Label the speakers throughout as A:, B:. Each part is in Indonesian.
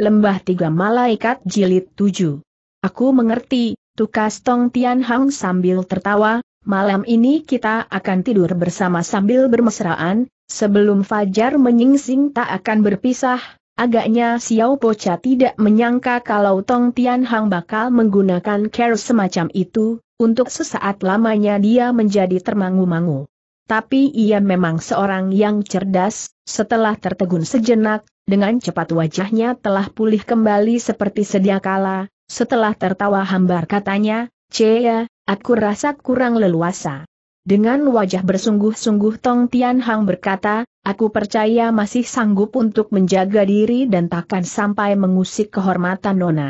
A: Lembah Tiga Malaikat Jilid 7. Aku mengerti, tukas Tong Tian Hang sambil tertawa, malam ini kita akan tidur bersama sambil bermesraan, sebelum Fajar menyingsing tak akan berpisah, agaknya Xiao Pocha tidak menyangka kalau Tong Tian Hang bakal menggunakan care semacam itu, untuk sesaat lamanya dia menjadi termangu-mangu. Tapi ia memang seorang yang cerdas, setelah tertegun sejenak, dengan cepat wajahnya telah pulih kembali seperti sedia kala, setelah tertawa hambar katanya, Cia, aku rasa kurang leluasa. Dengan wajah bersungguh-sungguh Tong Tian Hang berkata, aku percaya masih sanggup untuk menjaga diri dan takkan sampai mengusik kehormatan Nona.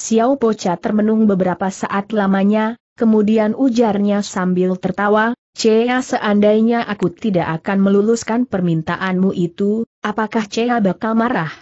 A: Xiao Pocha termenung beberapa saat lamanya, kemudian ujarnya sambil tertawa, Cia seandainya aku tidak akan meluluskan permintaanmu itu, apakah Cea bakal marah?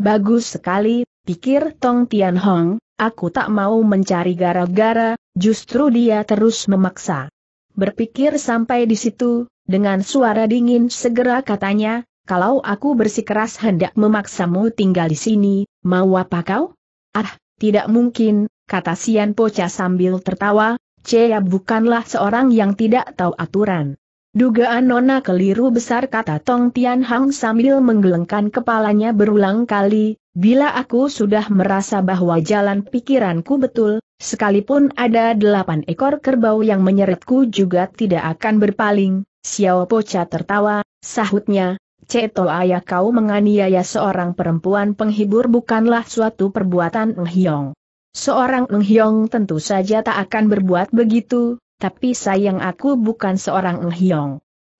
A: Bagus sekali, pikir Tong Tian Hong, aku tak mau mencari gara-gara, justru dia terus memaksa. Berpikir sampai di situ, dengan suara dingin segera katanya, kalau aku bersikeras hendak memaksamu tinggal di sini, mau apa kau? Ah, tidak mungkin, kata Sian Pocha sambil tertawa, Cea bukanlah seorang yang tidak tahu aturan. Dugaan Nona keliru besar kata Tong Tian Hang sambil menggelengkan kepalanya berulang kali, bila aku sudah merasa bahwa jalan pikiranku betul, sekalipun ada delapan ekor kerbau yang menyeretku juga tidak akan berpaling, Xiao Po Pocha tertawa, sahutnya, Ceto ayah kau menganiaya seorang perempuan penghibur bukanlah suatu perbuatan Hiong. Seorang Hiong tentu saja tak akan berbuat begitu, tapi sayang aku bukan seorang C.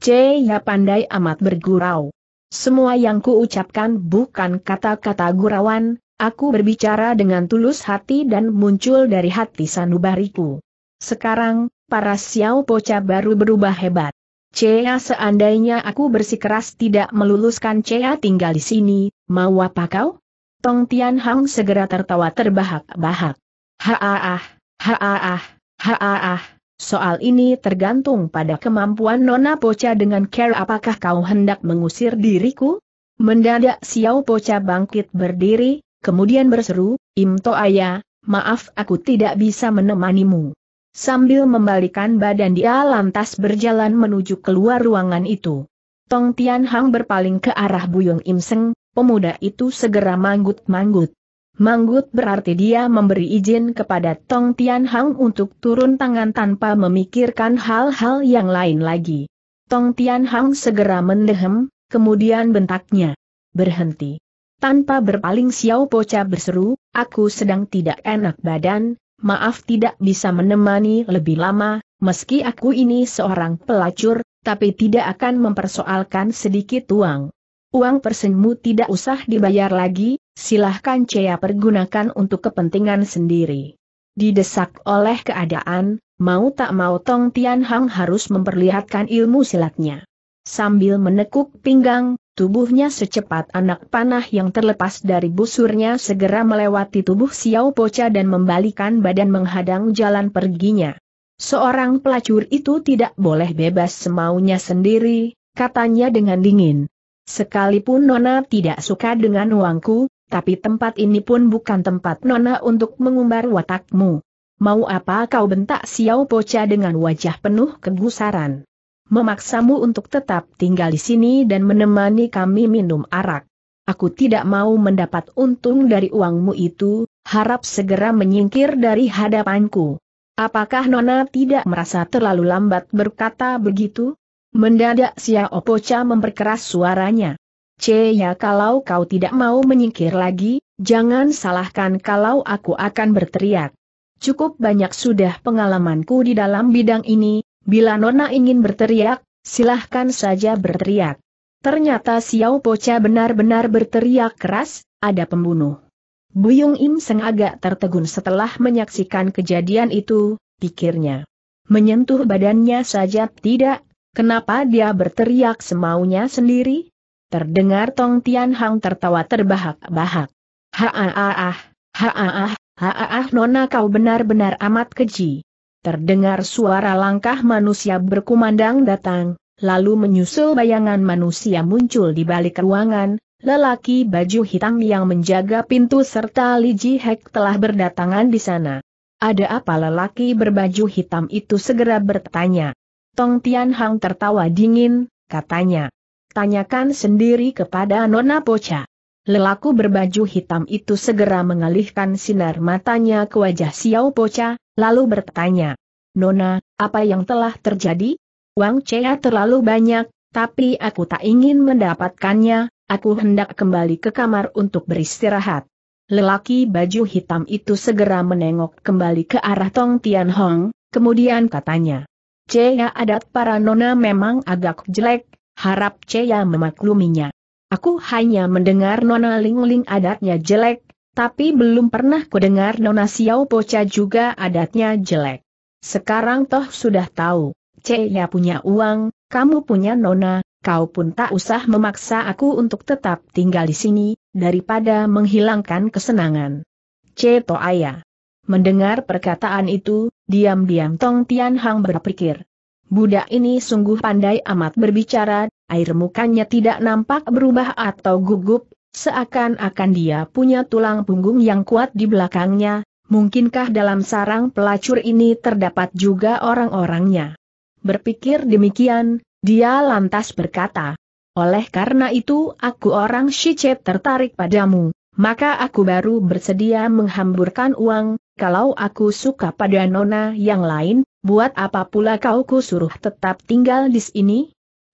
A: Ceya pandai amat bergurau. Semua yang kuucapkan bukan kata-kata gurauan, aku berbicara dengan tulus hati dan muncul dari hati sanubariku. Sekarang, para Xiao pocha baru berubah hebat. Cea ya seandainya aku bersikeras tidak meluluskan Cea ya tinggal di sini, mau apa kau? Tong Tian Hang segera tertawa terbahak-bahak. Haaah, haaah, haaah, Soal ini tergantung pada kemampuan Nona Poca dengan care apakah kau hendak mengusir diriku? Mendadak Xiao Poca bangkit berdiri, kemudian berseru, Imto Ayah, maaf aku tidak bisa menemanimu. Sambil membalikan badan dia lantas berjalan menuju keluar ruangan itu. Tong Tian Hang berpaling ke arah Buyung Im Seng, pemuda itu segera manggut-manggut. Manggut berarti dia memberi izin kepada Tong Tian Hang untuk turun tangan tanpa memikirkan hal-hal yang lain lagi. Tong Tian Hang segera mendehem, kemudian bentaknya. Berhenti. Tanpa berpaling Xiao Pocha berseru, aku sedang tidak enak badan, maaf tidak bisa menemani lebih lama, meski aku ini seorang pelacur, tapi tidak akan mempersoalkan sedikit uang. Uang persenmu tidak usah dibayar lagi, silahkan Cea pergunakan untuk kepentingan sendiri. Didesak oleh keadaan, mau tak mau Tong Tian Hang harus memperlihatkan ilmu silatnya. Sambil menekuk pinggang, tubuhnya secepat anak panah yang terlepas dari busurnya segera melewati tubuh Xiao Pocha dan membalikan badan menghadang jalan perginya. Seorang pelacur itu tidak boleh bebas semaunya sendiri, katanya dengan dingin. Sekalipun Nona tidak suka dengan uangku, tapi tempat ini pun bukan tempat Nona untuk mengumbar watakmu. Mau apa kau bentak Xiao Pocha dengan wajah penuh kegusaran. Memaksamu untuk tetap tinggal di sini dan menemani kami minum arak. Aku tidak mau mendapat untung dari uangmu itu, harap segera menyingkir dari hadapanku. Apakah Nona tidak merasa terlalu lambat berkata begitu? Mendadak Xiao Pocha memperkeras suaranya. C ya kalau kau tidak mau menyingkir lagi, jangan salahkan kalau aku akan berteriak. Cukup banyak sudah pengalamanku di dalam bidang ini, bila Nona ingin berteriak, silahkan saja berteriak. Ternyata Xiao Pocha benar-benar berteriak keras, ada pembunuh. Buyung Im Seng agak tertegun setelah menyaksikan kejadian itu, pikirnya. Menyentuh badannya saja tidak, kenapa dia berteriak semaunya sendiri? Terdengar Tong Tian Hang tertawa terbahak-bahak. Haaah, haaah, haaah nona kau benar-benar amat keji. Terdengar suara langkah manusia berkumandang datang, lalu menyusul bayangan manusia muncul di balik ruangan, lelaki baju hitam yang menjaga pintu serta Li Ji Hek telah berdatangan di sana. Ada apa lelaki berbaju hitam itu segera bertanya. Tong Tian Hang tertawa dingin, katanya. Tanyakan sendiri kepada Nona Pocha. Lelaku berbaju hitam itu segera mengalihkan sinar matanya ke wajah Xiao Pocha, lalu bertanya. Nona, apa yang telah terjadi? Wang Chea terlalu banyak, tapi aku tak ingin mendapatkannya, aku hendak kembali ke kamar untuk beristirahat. Lelaki baju hitam itu segera menengok kembali ke arah Tong Tian Hong, kemudian katanya. Chea adat para nona memang agak jelek, Harap Ceya memakluminya. Aku hanya mendengar Nona lingling Ling adatnya jelek, tapi belum pernah kudengar Nona Xiao pocha juga adatnya jelek. Sekarang toh sudah tahu, Ceya punya uang, kamu punya Nona, kau pun tak usah memaksa aku untuk tetap tinggal di sini, daripada menghilangkan kesenangan. Ceto ayah. Mendengar perkataan itu, diam-diam Tong Tianhang berpikir. Budak ini sungguh pandai amat berbicara, air mukanya tidak nampak berubah atau gugup, seakan-akan dia punya tulang punggung yang kuat di belakangnya, mungkinkah dalam sarang pelacur ini terdapat juga orang-orangnya. Berpikir demikian, dia lantas berkata, oleh karena itu aku orang Shichet tertarik padamu, maka aku baru bersedia menghamburkan uang, kalau aku suka pada nona yang lain, buat apa pula kau ku suruh tetap tinggal di sini?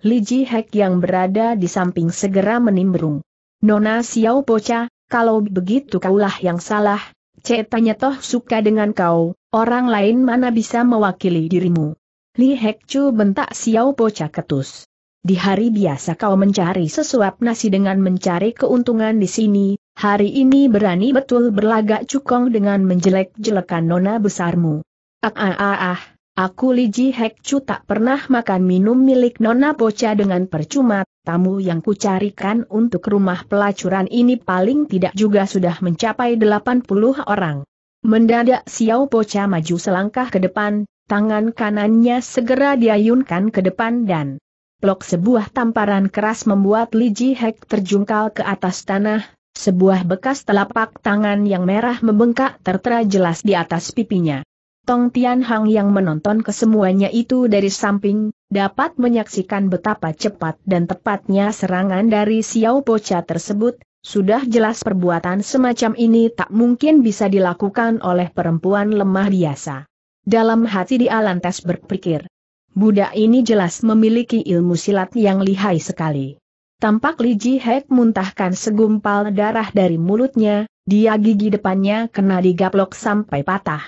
A: Li Ji Hek yang berada di samping segera menimbrung. Nona Xiao Pocha, kalau begitu kaulah yang salah, cetanya toh suka dengan kau, orang lain mana bisa mewakili dirimu. Li Hek Chu bentak Xiao Pocha ketus. Di hari biasa kau mencari sesuap nasi dengan mencari keuntungan di sini, hari ini berani betul berlagak cukong dengan menjelek-jelekan nona besarmu. Ah ah ah ah, aku Li Ji Hek tak pernah makan minum milik nona bocah dengan percuma, tamu yang kucarikan untuk rumah pelacuran ini paling tidak juga sudah mencapai 80 orang. Mendadak Xiao Pocha maju selangkah ke depan, tangan kanannya segera diayunkan ke depan dan blok sebuah tamparan keras membuat Li Ji Hek terjungkal ke atas tanah, sebuah bekas telapak tangan yang merah membengkak tertera jelas di atas pipinya. Tong Tian Hang yang menonton kesemuanya itu dari samping, dapat menyaksikan betapa cepat dan tepatnya serangan dari Xiao Pocha tersebut, sudah jelas perbuatan semacam ini tak mungkin bisa dilakukan oleh perempuan lemah biasa. Dalam hati Di Alantes berpikir, budak ini jelas memiliki ilmu silat yang lihai sekali. Tampak Li Ji Hek muntahkan segumpal darah dari mulutnya, dia gigi depannya kena digaplok sampai patah.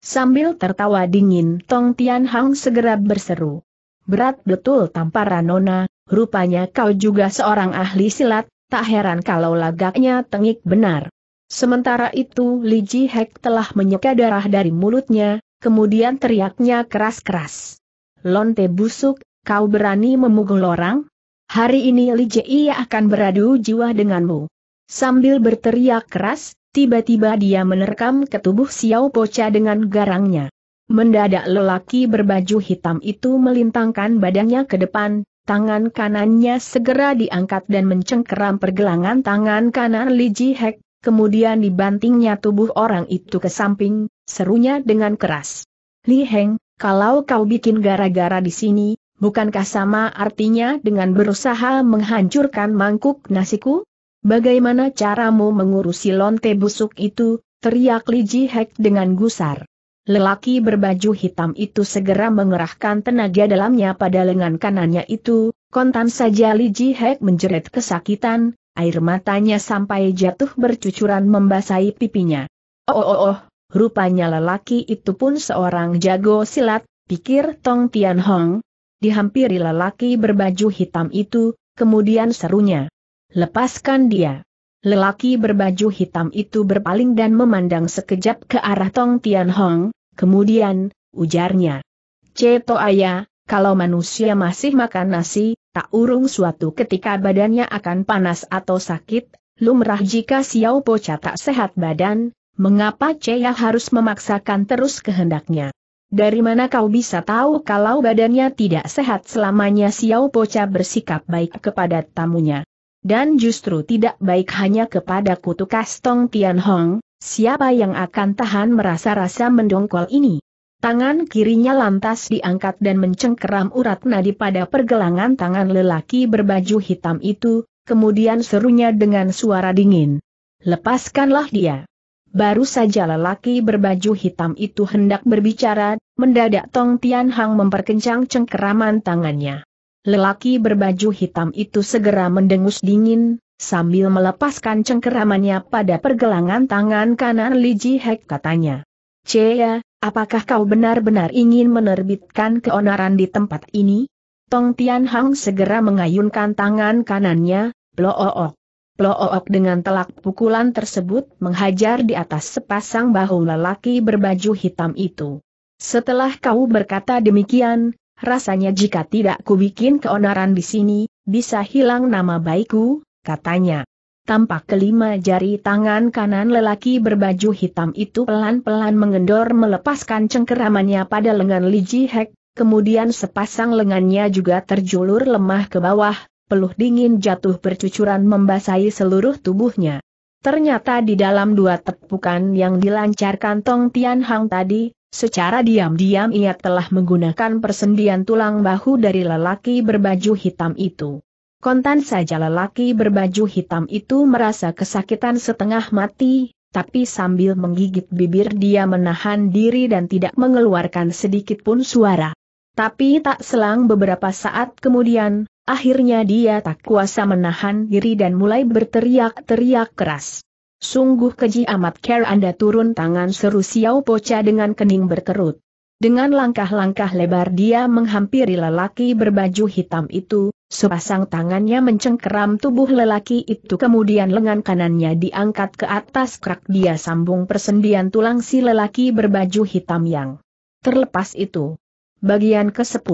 A: Sambil tertawa dingin Tong Tian Hang segera berseru. Berat betul tamparan Nona, rupanya kau juga seorang ahli silat, tak heran kalau lagaknya tengik benar. Sementara itu Li Ji Hek telah menyeka darah dari mulutnya, kemudian teriaknya keras-keras. Lonte busuk, kau berani memukul orang? Hari ini Li Jie akan beradu jiwa denganmu. Sambil berteriak keras, tiba-tiba dia menerkam ke tubuh Xiao Pocha dengan garangnya. Mendadak lelaki berbaju hitam itu melintangkan badannya ke depan, tangan kanannya segera diangkat dan mencengkeram pergelangan tangan kanan Li Jihek, kemudian dibantingnya tubuh orang itu ke samping, serunya dengan keras. Li Heng, kalau kau bikin gara-gara di sini, Bukankah sama artinya dengan berusaha menghancurkan mangkuk nasiku? Bagaimana caramu mengurusi lonte busuk itu? teriak Li Jihek dengan gusar. Lelaki berbaju hitam itu segera mengerahkan tenaga dalamnya pada lengan kanannya itu, kontan saja Li Jihek menjerit kesakitan, air matanya sampai jatuh bercucuran membasahi pipinya. Oh oh oh, oh rupanya lelaki itu pun seorang jago silat, pikir Tong Tian Hong, dihampiri lelaki berbaju hitam itu, kemudian serunya. Lepaskan dia. Lelaki berbaju hitam itu berpaling dan memandang sekejap ke arah Tong Tian Hong, kemudian, ujarnya. Ceto ayah, kalau manusia masih makan nasi, tak urung suatu ketika badannya akan panas atau sakit, lumrah jika Xiao Pocha tak sehat badan, mengapa Ceya harus memaksakan terus kehendaknya. Dari mana kau bisa tahu kalau badannya tidak sehat selamanya Xiao Pocha bersikap baik kepada tamunya? Dan justru tidak baik hanya kepada kutu kastong Tian Hong, siapa yang akan tahan merasa-rasa mendongkol ini? Tangan kirinya lantas diangkat dan mencengkeram urat nadi pada pergelangan tangan lelaki berbaju hitam itu, kemudian serunya dengan suara dingin. Lepaskanlah dia. Baru saja lelaki berbaju hitam itu hendak berbicara, mendadak Tong Tian Hang memperkencang cengkeraman tangannya. Lelaki berbaju hitam itu segera mendengus dingin, sambil melepaskan cengkeramannya pada pergelangan tangan kanan Li Ji Hek katanya. Cea, ya, apakah kau benar-benar ingin menerbitkan keonaran di tempat ini? Tong Tian Hang segera mengayunkan tangan kanannya, bloook. Plook dengan telak pukulan tersebut menghajar di atas sepasang bahu lelaki berbaju hitam itu. Setelah kau berkata demikian, rasanya jika tidak kubikin keonaran di sini, bisa hilang nama baikku, katanya. Tampak kelima jari tangan kanan lelaki berbaju hitam itu pelan-pelan mengendor melepaskan cengkeramannya pada lengan Li Ji Hek, kemudian sepasang lengannya juga terjulur lemah ke bawah, peluh dingin jatuh bercucuran membasahi seluruh tubuhnya. Ternyata di dalam dua tepukan yang dilancarkan Tong Tian Hang tadi, secara diam-diam ia telah menggunakan persendian tulang bahu dari lelaki berbaju hitam itu. Kontan saja lelaki berbaju hitam itu merasa kesakitan setengah mati, tapi sambil menggigit bibir dia menahan diri dan tidak mengeluarkan sedikit pun suara. Tapi tak selang beberapa saat kemudian, Akhirnya dia tak kuasa menahan diri dan mulai berteriak-teriak keras. Sungguh keji amat care Anda turun tangan seru Xiao Pocha dengan kening berkerut. Dengan langkah-langkah lebar dia menghampiri lelaki berbaju hitam itu, sepasang tangannya mencengkeram tubuh lelaki itu kemudian lengan kanannya diangkat ke atas kerak dia sambung persendian tulang si lelaki berbaju hitam yang terlepas itu. Bagian ke-10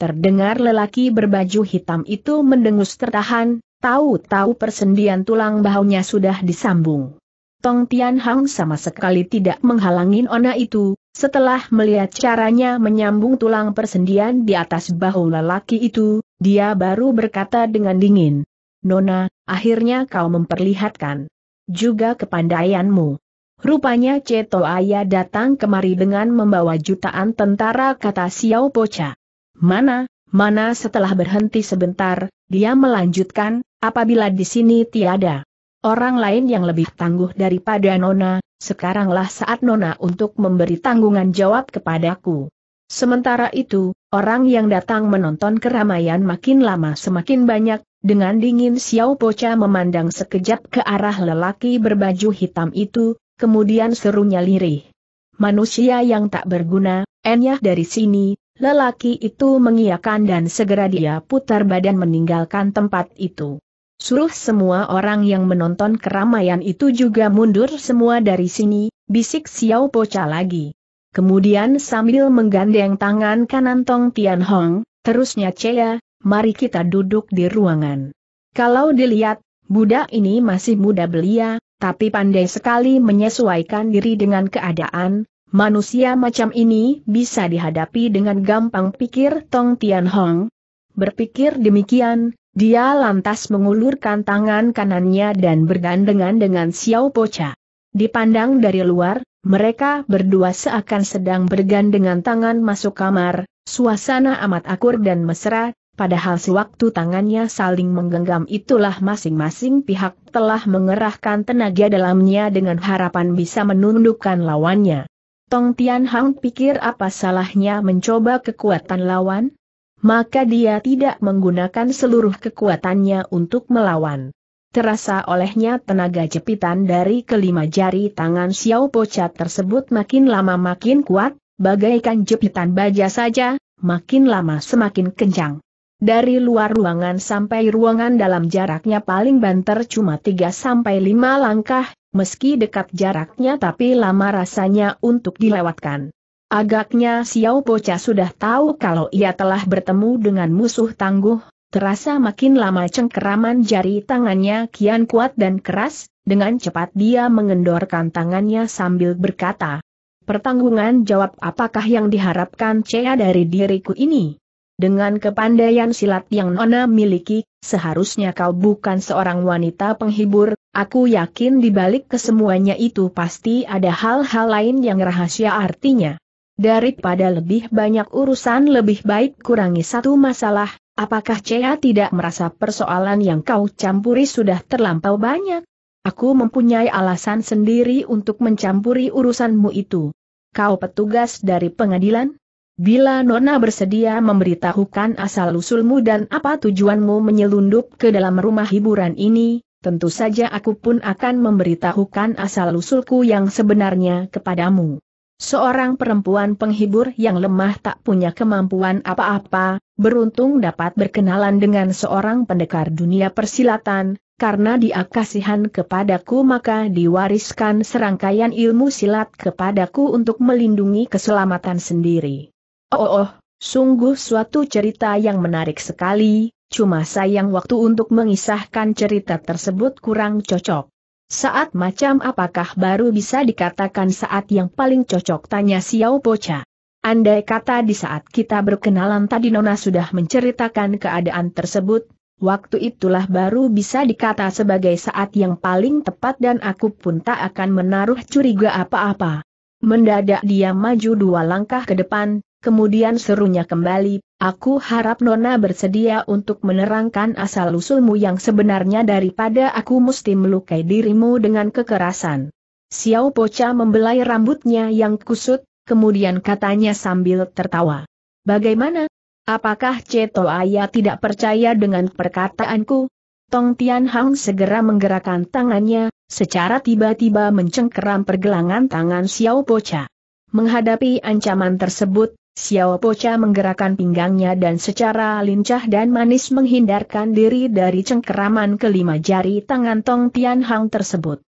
A: Terdengar lelaki berbaju hitam itu mendengus tertahan, tahu-tahu persendian tulang bahunya sudah disambung. Tong Tian Hang sama sekali tidak menghalangin ona itu, setelah melihat caranya menyambung tulang persendian di atas bahu lelaki itu, dia baru berkata dengan dingin. Nona, akhirnya kau memperlihatkan juga kepandaianmu. Rupanya Ceto Aya datang kemari dengan membawa jutaan tentara kata Xiao Pocha. Mana, mana setelah berhenti sebentar, dia melanjutkan, apabila di sini tiada orang lain yang lebih tangguh daripada Nona, sekaranglah saat Nona untuk memberi tanggungan jawab kepadaku. Sementara itu, orang yang datang menonton keramaian makin lama semakin banyak, dengan dingin Xiao Pocha memandang sekejap ke arah lelaki berbaju hitam itu, kemudian serunya lirih. Manusia yang tak berguna, enyah dari sini, Lelaki itu mengiakan dan segera dia putar badan meninggalkan tempat itu. Suruh semua orang yang menonton keramaian itu juga mundur semua dari sini, bisik Xiao Pocha lagi. Kemudian sambil menggandeng tangan kanan Tong Tian Hong, terusnya Cea, mari kita duduk di ruangan. Kalau dilihat, budak ini masih muda belia, tapi pandai sekali menyesuaikan diri dengan keadaan, Manusia macam ini bisa dihadapi dengan gampang pikir Tong Tian Hong. Berpikir demikian, dia lantas mengulurkan tangan kanannya dan bergandengan dengan Xiao Pocha. Dipandang dari luar, mereka berdua seakan sedang bergandengan tangan masuk kamar, suasana amat akur dan mesra, padahal sewaktu tangannya saling menggenggam itulah masing-masing pihak telah mengerahkan tenaga dalamnya dengan harapan bisa menundukkan lawannya. Tong Tian Hang pikir apa salahnya mencoba kekuatan lawan? Maka dia tidak menggunakan seluruh kekuatannya untuk melawan. Terasa olehnya tenaga jepitan dari kelima jari tangan Xiao Pocha tersebut makin lama makin kuat, bagaikan jepitan baja saja, makin lama semakin kencang. Dari luar ruangan sampai ruangan dalam jaraknya paling banter cuma 3-5 langkah, Meski dekat jaraknya tapi lama rasanya untuk dilewatkan. Agaknya Xiao Pocha sudah tahu kalau ia telah bertemu dengan musuh tangguh, terasa makin lama cengkeraman jari tangannya kian kuat dan keras, dengan cepat dia mengendorkan tangannya sambil berkata, Pertanggungan jawab apakah yang diharapkan Cea dari diriku ini? Dengan kepandaian silat yang Nona miliki, seharusnya kau bukan seorang wanita penghibur, aku yakin di balik kesemuanya itu pasti ada hal-hal lain yang rahasia artinya. Daripada lebih banyak urusan lebih baik kurangi satu masalah, apakah Cea tidak merasa persoalan yang kau campuri sudah terlampau banyak? Aku mempunyai alasan sendiri untuk mencampuri urusanmu itu. Kau petugas dari pengadilan? Bila Nona bersedia memberitahukan asal-usulmu dan apa tujuanmu menyelundup ke dalam rumah hiburan ini, tentu saja aku pun akan memberitahukan asal-usulku yang sebenarnya kepadamu. Seorang perempuan penghibur yang lemah tak punya kemampuan apa-apa, beruntung dapat berkenalan dengan seorang pendekar dunia persilatan, karena dia kasihan kepadaku maka diwariskan serangkaian ilmu silat kepadaku untuk melindungi keselamatan sendiri. Oh, oh, oh, sungguh suatu cerita yang menarik sekali, cuma sayang waktu untuk mengisahkan cerita tersebut kurang cocok. Saat macam apakah baru bisa dikatakan saat yang paling cocok tanya Xiao Pocha. Andai kata di saat kita berkenalan tadi Nona sudah menceritakan keadaan tersebut, waktu itulah baru bisa dikata sebagai saat yang paling tepat dan aku pun tak akan menaruh curiga apa-apa. Mendadak dia maju dua langkah ke depan, kemudian serunya kembali, aku harap Nona bersedia untuk menerangkan asal-usulmu yang sebenarnya daripada aku mesti melukai dirimu dengan kekerasan. Xiao Pocha membelai rambutnya yang kusut, kemudian katanya sambil tertawa. Bagaimana? Apakah Ceto Aya tidak percaya dengan perkataanku? Tong Tian Hang segera menggerakkan tangannya, secara tiba-tiba mencengkeram pergelangan tangan Xiao Pocha. Menghadapi ancaman tersebut, Xiao Pocha menggerakkan pinggangnya dan secara lincah dan manis menghindarkan diri dari cengkeraman kelima jari tangan Tong Tian Hang tersebut.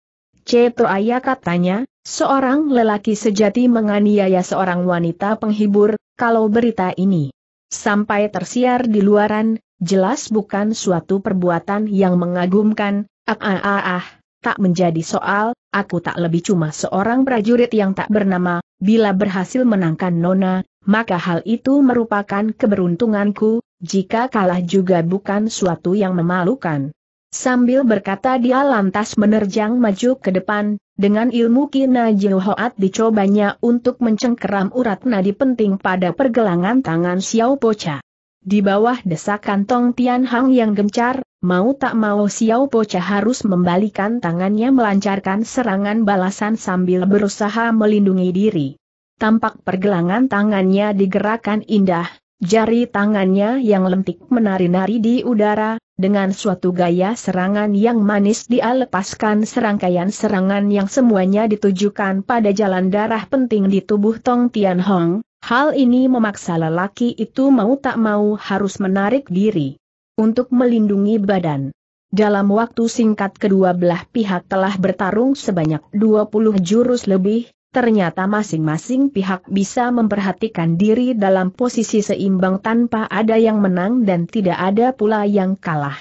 A: Ceto Aya katanya, seorang lelaki sejati menganiaya seorang wanita penghibur, kalau berita ini sampai tersiar di luaran, jelas bukan suatu perbuatan yang mengagumkan, ah ah ah, ah tak menjadi soal, aku tak lebih cuma seorang prajurit yang tak bernama, bila berhasil menangkan Nona, maka hal itu merupakan keberuntunganku, jika kalah juga bukan suatu yang memalukan. Sambil berkata dia lantas menerjang maju ke depan, dengan ilmu kina Jihoat dicobanya untuk mencengkeram urat nadi penting pada pergelangan tangan Xiao Pocha. Di bawah desakan Tong Tian Hang yang gencar, mau tak mau Xiao Pocha harus membalikan tangannya melancarkan serangan balasan sambil berusaha melindungi diri tampak pergelangan tangannya digerakkan indah, jari tangannya yang lentik menari-nari di udara, dengan suatu gaya serangan yang manis dia lepaskan serangkaian serangan yang semuanya ditujukan pada jalan darah penting di tubuh Tong Tian Hong, hal ini memaksa lelaki itu mau tak mau harus menarik diri untuk melindungi badan. Dalam waktu singkat kedua belah pihak telah bertarung sebanyak 20 jurus lebih, ternyata masing-masing pihak bisa memperhatikan diri dalam posisi seimbang tanpa ada yang menang dan tidak ada pula yang kalah.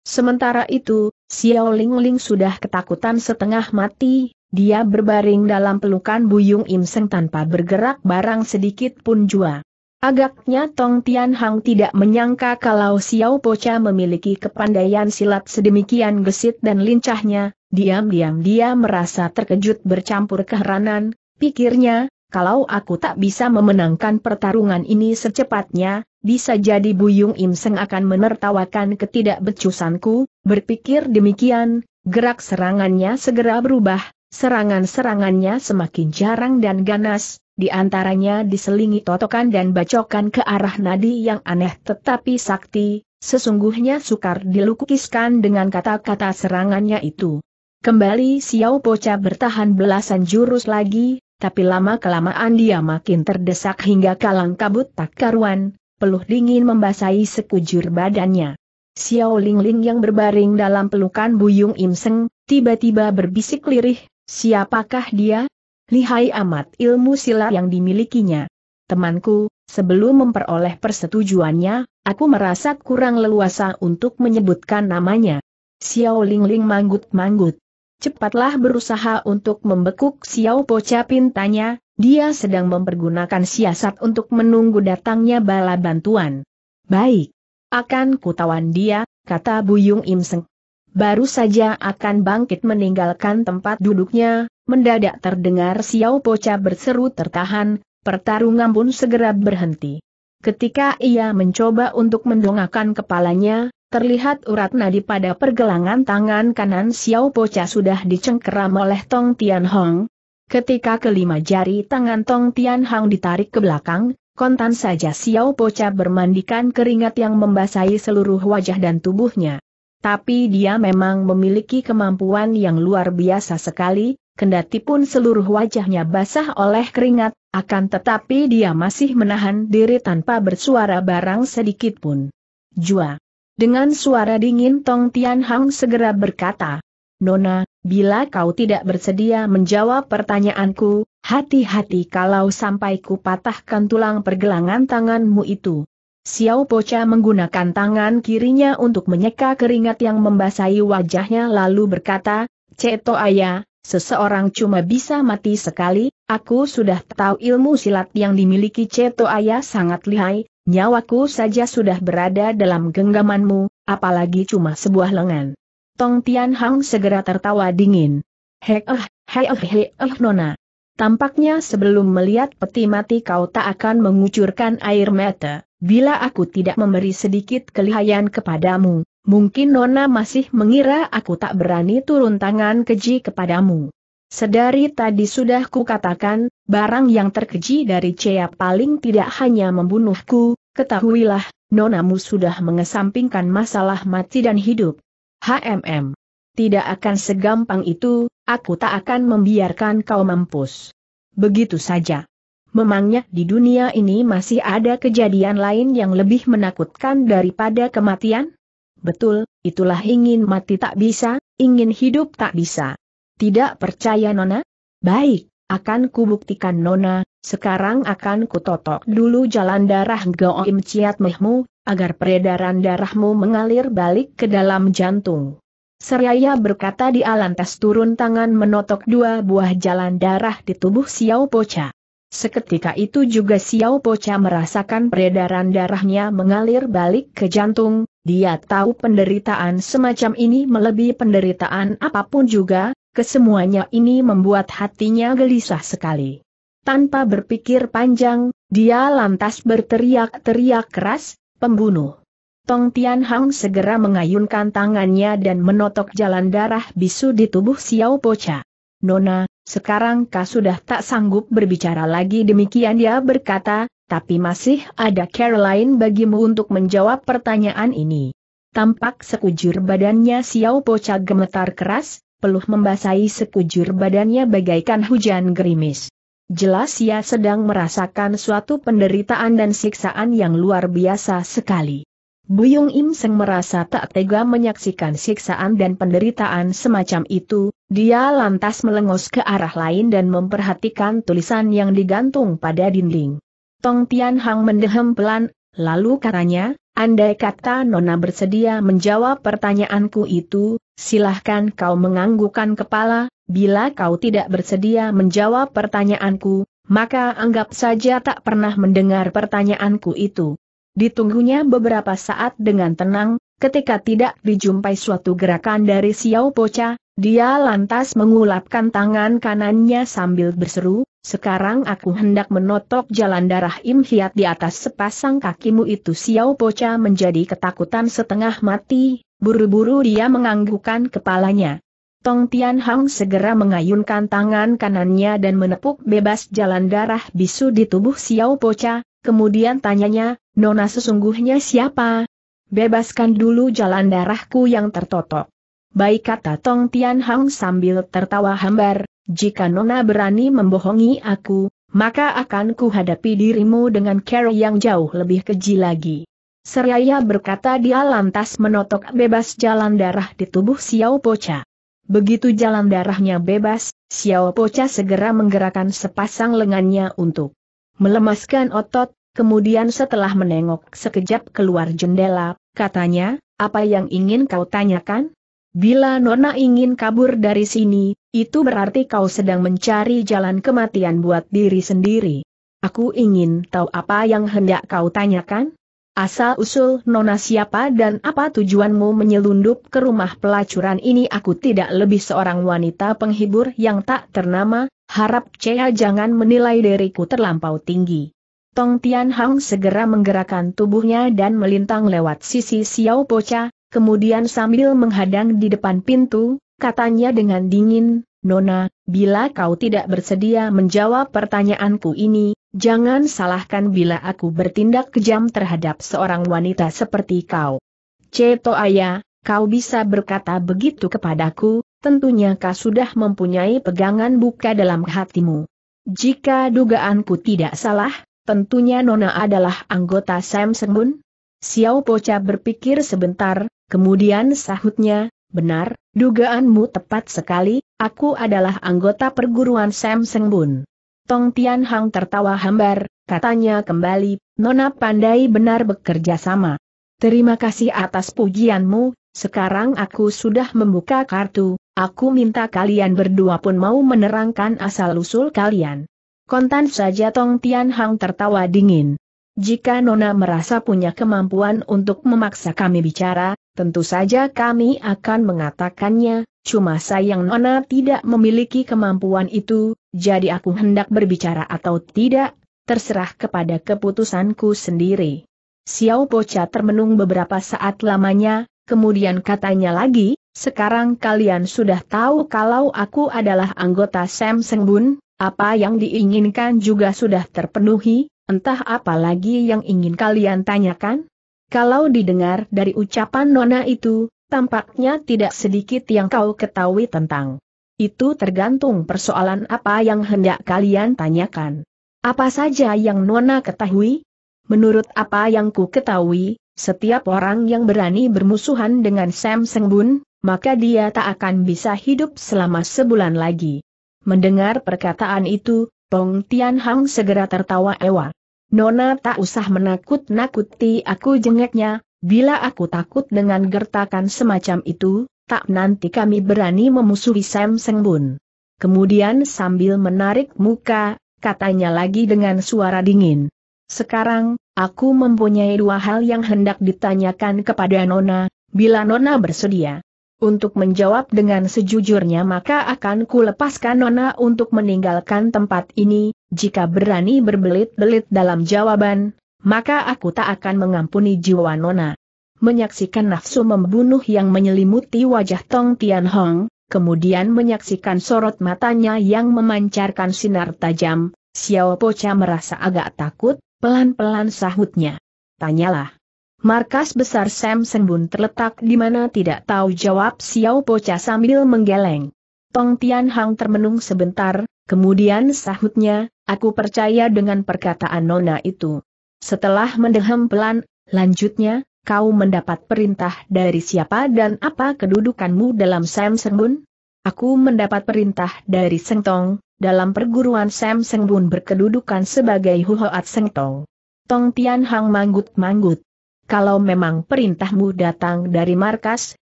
A: Sementara itu, Xiao Lingling sudah ketakutan setengah mati, dia berbaring dalam pelukan Buyung Im Seng tanpa bergerak barang sedikit pun jua. Agaknya Tong Tian Hang tidak menyangka kalau Xiao Pocha memiliki kepandaian silat sedemikian gesit dan lincahnya, Diam-diam dia merasa terkejut bercampur keheranan, pikirnya, kalau aku tak bisa memenangkan pertarungan ini secepatnya, bisa jadi Buyung Im Seng akan menertawakan ketidakbecusanku, berpikir demikian, gerak serangannya segera berubah, serangan-serangannya semakin jarang dan ganas, di antaranya diselingi totokan dan bacokan ke arah nadi yang aneh tetapi sakti, sesungguhnya sukar dilukiskan dengan kata-kata serangannya itu. Kembali Xiao Poca bertahan belasan jurus lagi, tapi lama-kelamaan dia makin terdesak hingga kalang kabut tak karuan, peluh dingin membasahi sekujur badannya. Xiao Lingling yang berbaring dalam pelukan Buyung Im tiba-tiba berbisik lirih, siapakah dia? Lihai amat ilmu silat yang dimilikinya. Temanku, sebelum memperoleh persetujuannya, aku merasa kurang leluasa untuk menyebutkan namanya. Xiao Lingling manggut-manggut cepatlah berusaha untuk membekuk Xiao Po pintanya, dia sedang mempergunakan siasat untuk menunggu datangnya bala bantuan. Baik. Akan kutawan dia, kata Buyung Imseng. Baru saja akan bangkit meninggalkan tempat duduknya, mendadak terdengar Xiao Cha berseru tertahan, pertarungan pun segera berhenti. Ketika ia mencoba untuk mendongakkan kepalanya, Terlihat urat nadi pada pergelangan tangan kanan Xiao Pocha sudah dicengkeram oleh Tong Tian Hong. Ketika kelima jari tangan Tong Tian Hong ditarik ke belakang, kontan saja Xiao Pocha bermandikan keringat yang membasahi seluruh wajah dan tubuhnya. Tapi dia memang memiliki kemampuan yang luar biasa sekali, kendati pun seluruh wajahnya basah oleh keringat, akan tetapi dia masih menahan diri tanpa bersuara barang sedikit pun. Jua. Dengan suara dingin Tong Tian Hang segera berkata, Nona, bila kau tidak bersedia menjawab pertanyaanku, hati-hati kalau sampai ku patahkan tulang pergelangan tanganmu itu. Xiao Pocha menggunakan tangan kirinya untuk menyeka keringat yang membasahi wajahnya lalu berkata, Ceto ayah, seseorang cuma bisa mati sekali, aku sudah tahu ilmu silat yang dimiliki Ceto ayah sangat lihai, Nyawaku saja sudah berada dalam genggamanmu, apalagi cuma sebuah lengan. Tong Tian Hang segera tertawa dingin. Hei eh, hei eh, eh nona. Tampaknya sebelum melihat peti mati kau tak akan mengucurkan air mata, bila aku tidak memberi sedikit kelihayan kepadamu, mungkin nona masih mengira aku tak berani turun tangan keji kepadamu. Sedari tadi sudah kukatakan, barang yang terkeji dari Cea paling tidak hanya membunuhku, ketahuilah, nonamu sudah mengesampingkan masalah mati dan hidup. HMM. Tidak akan segampang itu, aku tak akan membiarkan kau mampus. Begitu saja. Memangnya di dunia ini masih ada kejadian lain yang lebih menakutkan daripada kematian? Betul, itulah ingin mati tak bisa, ingin hidup tak bisa. Tidak percaya Nona? Baik, akan kubuktikan Nona, sekarang akan kutotok dulu jalan darah Goim Ciat Mehmu, agar peredaran darahmu mengalir balik ke dalam jantung. Seraya berkata di alantas turun tangan menotok dua buah jalan darah di tubuh Xiao Pocha. Seketika itu juga Xiao Pocha merasakan peredaran darahnya mengalir balik ke jantung, dia tahu penderitaan semacam ini melebihi penderitaan apapun juga, kesemuanya ini membuat hatinya gelisah sekali. Tanpa berpikir panjang, dia lantas berteriak-teriak keras, pembunuh. Tong Tian Hang segera mengayunkan tangannya dan menotok jalan darah bisu di tubuh Xiao Pocha. Nona, sekarang kau sudah tak sanggup berbicara lagi demikian dia berkata, tapi masih ada Caroline bagimu untuk menjawab pertanyaan ini. Tampak sekujur badannya Xiao Pocha gemetar keras, peluh membasahi sekujur badannya bagaikan hujan gerimis. Jelas ia sedang merasakan suatu penderitaan dan siksaan yang luar biasa sekali. Buyung Im Seng merasa tak tega menyaksikan siksaan dan penderitaan semacam itu, dia lantas melengos ke arah lain dan memperhatikan tulisan yang digantung pada dinding. Tong Tian Hang mendehem pelan, lalu katanya, andai kata Nona bersedia menjawab pertanyaanku itu, silahkan kau menganggukkan kepala, bila kau tidak bersedia menjawab pertanyaanku, maka anggap saja tak pernah mendengar pertanyaanku itu. Ditunggunya beberapa saat dengan tenang, ketika tidak dijumpai suatu gerakan dari Xiao Pocha, dia lantas mengulapkan tangan kanannya sambil berseru, sekarang aku hendak menotok jalan darah Im Hiat di atas sepasang kakimu itu Xiao Pocha menjadi ketakutan setengah mati, buru-buru dia menganggukkan kepalanya. Tong Tian Hang segera mengayunkan tangan kanannya dan menepuk bebas jalan darah bisu di tubuh Xiao Pocha, kemudian tanyanya, Nona sesungguhnya siapa? Bebaskan dulu jalan darahku yang tertotok. Baik kata Tong Tian Hang sambil tertawa hambar, jika Nona berani membohongi aku, maka akan kuhadapi dirimu dengan cara yang jauh lebih keji lagi. Seraya berkata dia lantas menotok bebas jalan darah di tubuh Xiao Pocha. Begitu jalan darahnya bebas, Xiao Pocha segera menggerakkan sepasang lengannya untuk melemaskan otot, kemudian setelah menengok sekejap keluar jendela, katanya, apa yang ingin kau tanyakan? Bila Nona ingin kabur dari sini, itu berarti kau sedang mencari jalan kematian buat diri sendiri. Aku ingin tahu apa yang hendak kau tanyakan? Asal usul Nona siapa dan apa tujuanmu menyelundup ke rumah pelacuran ini aku tidak lebih seorang wanita penghibur yang tak ternama, harap Cea jangan menilai diriku terlampau tinggi. Tong Tian Hang segera menggerakkan tubuhnya dan melintang lewat sisi Xiao Pocha, kemudian sambil menghadang di depan pintu, katanya dengan dingin, Nona, bila kau tidak bersedia menjawab pertanyaanku ini, jangan salahkan bila aku bertindak kejam terhadap seorang wanita seperti kau. Ceto ayah, kau bisa berkata begitu kepadaku, tentunya kau sudah mempunyai pegangan buka dalam hatimu. Jika dugaanku tidak salah, tentunya Nona adalah anggota Sam Sengun? Xiao Pocha berpikir sebentar, Kemudian sahutnya, benar, dugaanmu tepat sekali, aku adalah anggota perguruan Sam Seng Bun. Tong Tian Hang tertawa hambar, katanya kembali, Nona pandai benar bekerja sama. Terima kasih atas pujianmu, sekarang aku sudah membuka kartu, aku minta kalian berdua pun mau menerangkan asal-usul kalian. Kontan saja Tong Tian Hang tertawa dingin. Jika Nona merasa punya kemampuan untuk memaksa kami bicara, tentu saja kami akan mengatakannya, cuma sayang Nona tidak memiliki kemampuan itu, jadi aku hendak berbicara atau tidak, terserah kepada keputusanku sendiri. Xiao Pocha termenung beberapa saat lamanya, kemudian katanya lagi, sekarang kalian sudah tahu kalau aku adalah anggota Sam Bun, apa yang diinginkan juga sudah terpenuhi, entah apa lagi yang ingin kalian tanyakan? Kalau didengar dari ucapan Nona itu, tampaknya tidak sedikit yang kau ketahui tentang. Itu tergantung persoalan apa yang hendak kalian tanyakan. Apa saja yang Nona ketahui? Menurut apa yang ku ketahui, setiap orang yang berani bermusuhan dengan Sam Bun, maka dia tak akan bisa hidup selama sebulan lagi. Mendengar perkataan itu, Pong Tian Hang segera tertawa ewa. Nona tak usah menakut-nakuti aku jengeknya, bila aku takut dengan gertakan semacam itu, tak nanti kami berani memusuhi Sam Sengbun. Kemudian sambil menarik muka, katanya lagi dengan suara dingin. Sekarang, aku mempunyai dua hal yang hendak ditanyakan kepada Nona, bila Nona bersedia. Untuk menjawab dengan sejujurnya maka akan kulepaskan Nona untuk meninggalkan tempat ini, jika berani berbelit-belit dalam jawaban, maka aku tak akan mengampuni jiwa Nona. Menyaksikan nafsu membunuh yang menyelimuti wajah Tong Tian Hong, kemudian menyaksikan sorot matanya yang memancarkan sinar tajam, Xiao Pocha merasa agak takut, pelan-pelan sahutnya. Tanyalah. Markas besar Sam Senbun terletak di mana tidak tahu jawab Xiao Pocha sambil menggeleng. Tong Tian Hang termenung sebentar, Kemudian sahutnya, aku percaya dengan perkataan Nona itu. Setelah mendehem pelan, lanjutnya, kau mendapat perintah dari siapa dan apa kedudukanmu dalam Sam Sengbun? Aku mendapat perintah dari Sengtong, dalam perguruan Sam Sengbun berkedudukan sebagai Huhoat Sengtong. Tong Tian Hang manggut-manggut. Kalau memang perintahmu datang dari markas,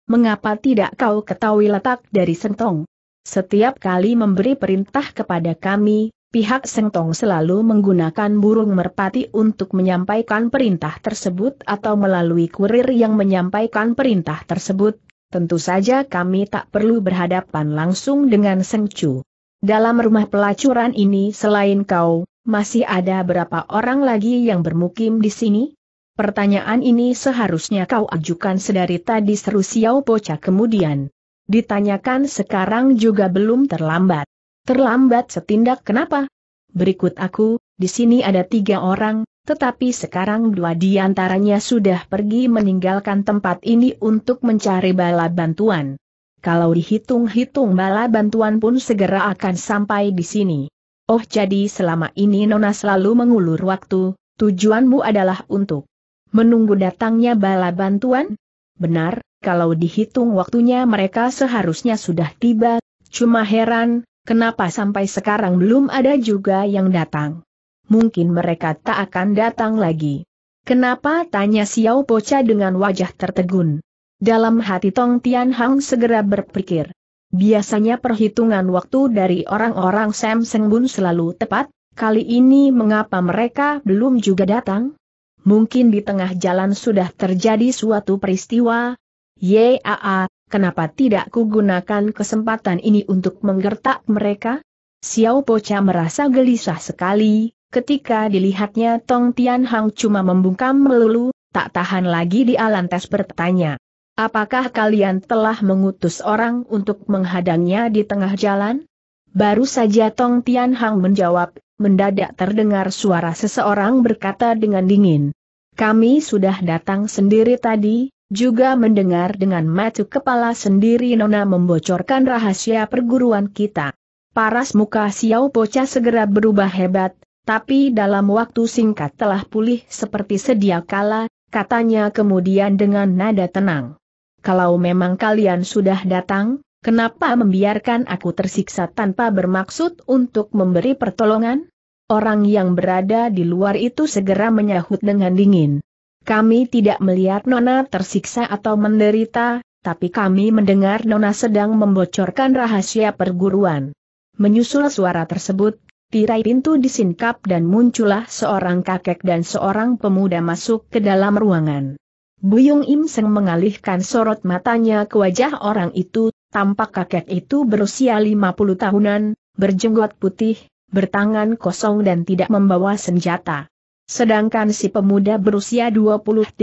A: mengapa tidak kau ketahui letak dari Sengtong? Setiap kali memberi perintah kepada kami, pihak Sengtong selalu menggunakan burung merpati untuk menyampaikan perintah tersebut atau melalui kurir yang menyampaikan perintah tersebut. Tentu saja kami tak perlu berhadapan langsung dengan Sengcu. Dalam rumah pelacuran ini selain kau, masih ada berapa orang lagi yang bermukim di sini? Pertanyaan ini seharusnya kau ajukan sedari tadi seru Xiao Poca kemudian. Ditanyakan sekarang juga belum terlambat. Terlambat setindak kenapa? Berikut aku, di sini ada tiga orang, tetapi sekarang dua di antaranya sudah pergi meninggalkan tempat ini untuk mencari bala bantuan. Kalau dihitung-hitung bala bantuan pun segera akan sampai di sini. Oh jadi selama ini Nona selalu mengulur waktu, tujuanmu adalah untuk menunggu datangnya bala bantuan? Benar, kalau dihitung waktunya mereka seharusnya sudah tiba, cuma heran, kenapa sampai sekarang belum ada juga yang datang. Mungkin mereka tak akan datang lagi. Kenapa? tanya Xiao Pocha dengan wajah tertegun. Dalam hati Tong Tian Hang segera berpikir. Biasanya perhitungan waktu dari orang-orang Sam Seng Bun selalu tepat, kali ini mengapa mereka belum juga datang? Mungkin di tengah jalan sudah terjadi suatu peristiwa, Yaa, ah, ah, kenapa tidak kugunakan kesempatan ini untuk menggertak mereka? Xiao Pocha merasa gelisah sekali, ketika dilihatnya Tong Tian Hang cuma membungkam melulu, tak tahan lagi di Alantes bertanya. Apakah kalian telah mengutus orang untuk menghadangnya di tengah jalan? Baru saja Tong Tian Hang menjawab, mendadak terdengar suara seseorang berkata dengan dingin. Kami sudah datang sendiri tadi, juga mendengar dengan matu kepala sendiri Nona membocorkan rahasia perguruan kita. Paras muka Xiao Cha segera berubah hebat, tapi dalam waktu singkat telah pulih seperti sedia kala, katanya kemudian dengan nada tenang. Kalau memang kalian sudah datang, kenapa membiarkan aku tersiksa tanpa bermaksud untuk memberi pertolongan? Orang yang berada di luar itu segera menyahut dengan dingin. Kami tidak melihat Nona tersiksa atau menderita, tapi kami mendengar Nona sedang membocorkan rahasia perguruan. Menyusul suara tersebut, tirai pintu disingkap dan muncullah seorang kakek dan seorang pemuda masuk ke dalam ruangan. Buyung Im Seng mengalihkan sorot matanya ke wajah orang itu, tampak kakek itu berusia 50 tahunan, berjenggot putih, bertangan kosong dan tidak membawa senjata. Sedangkan si pemuda berusia 23-4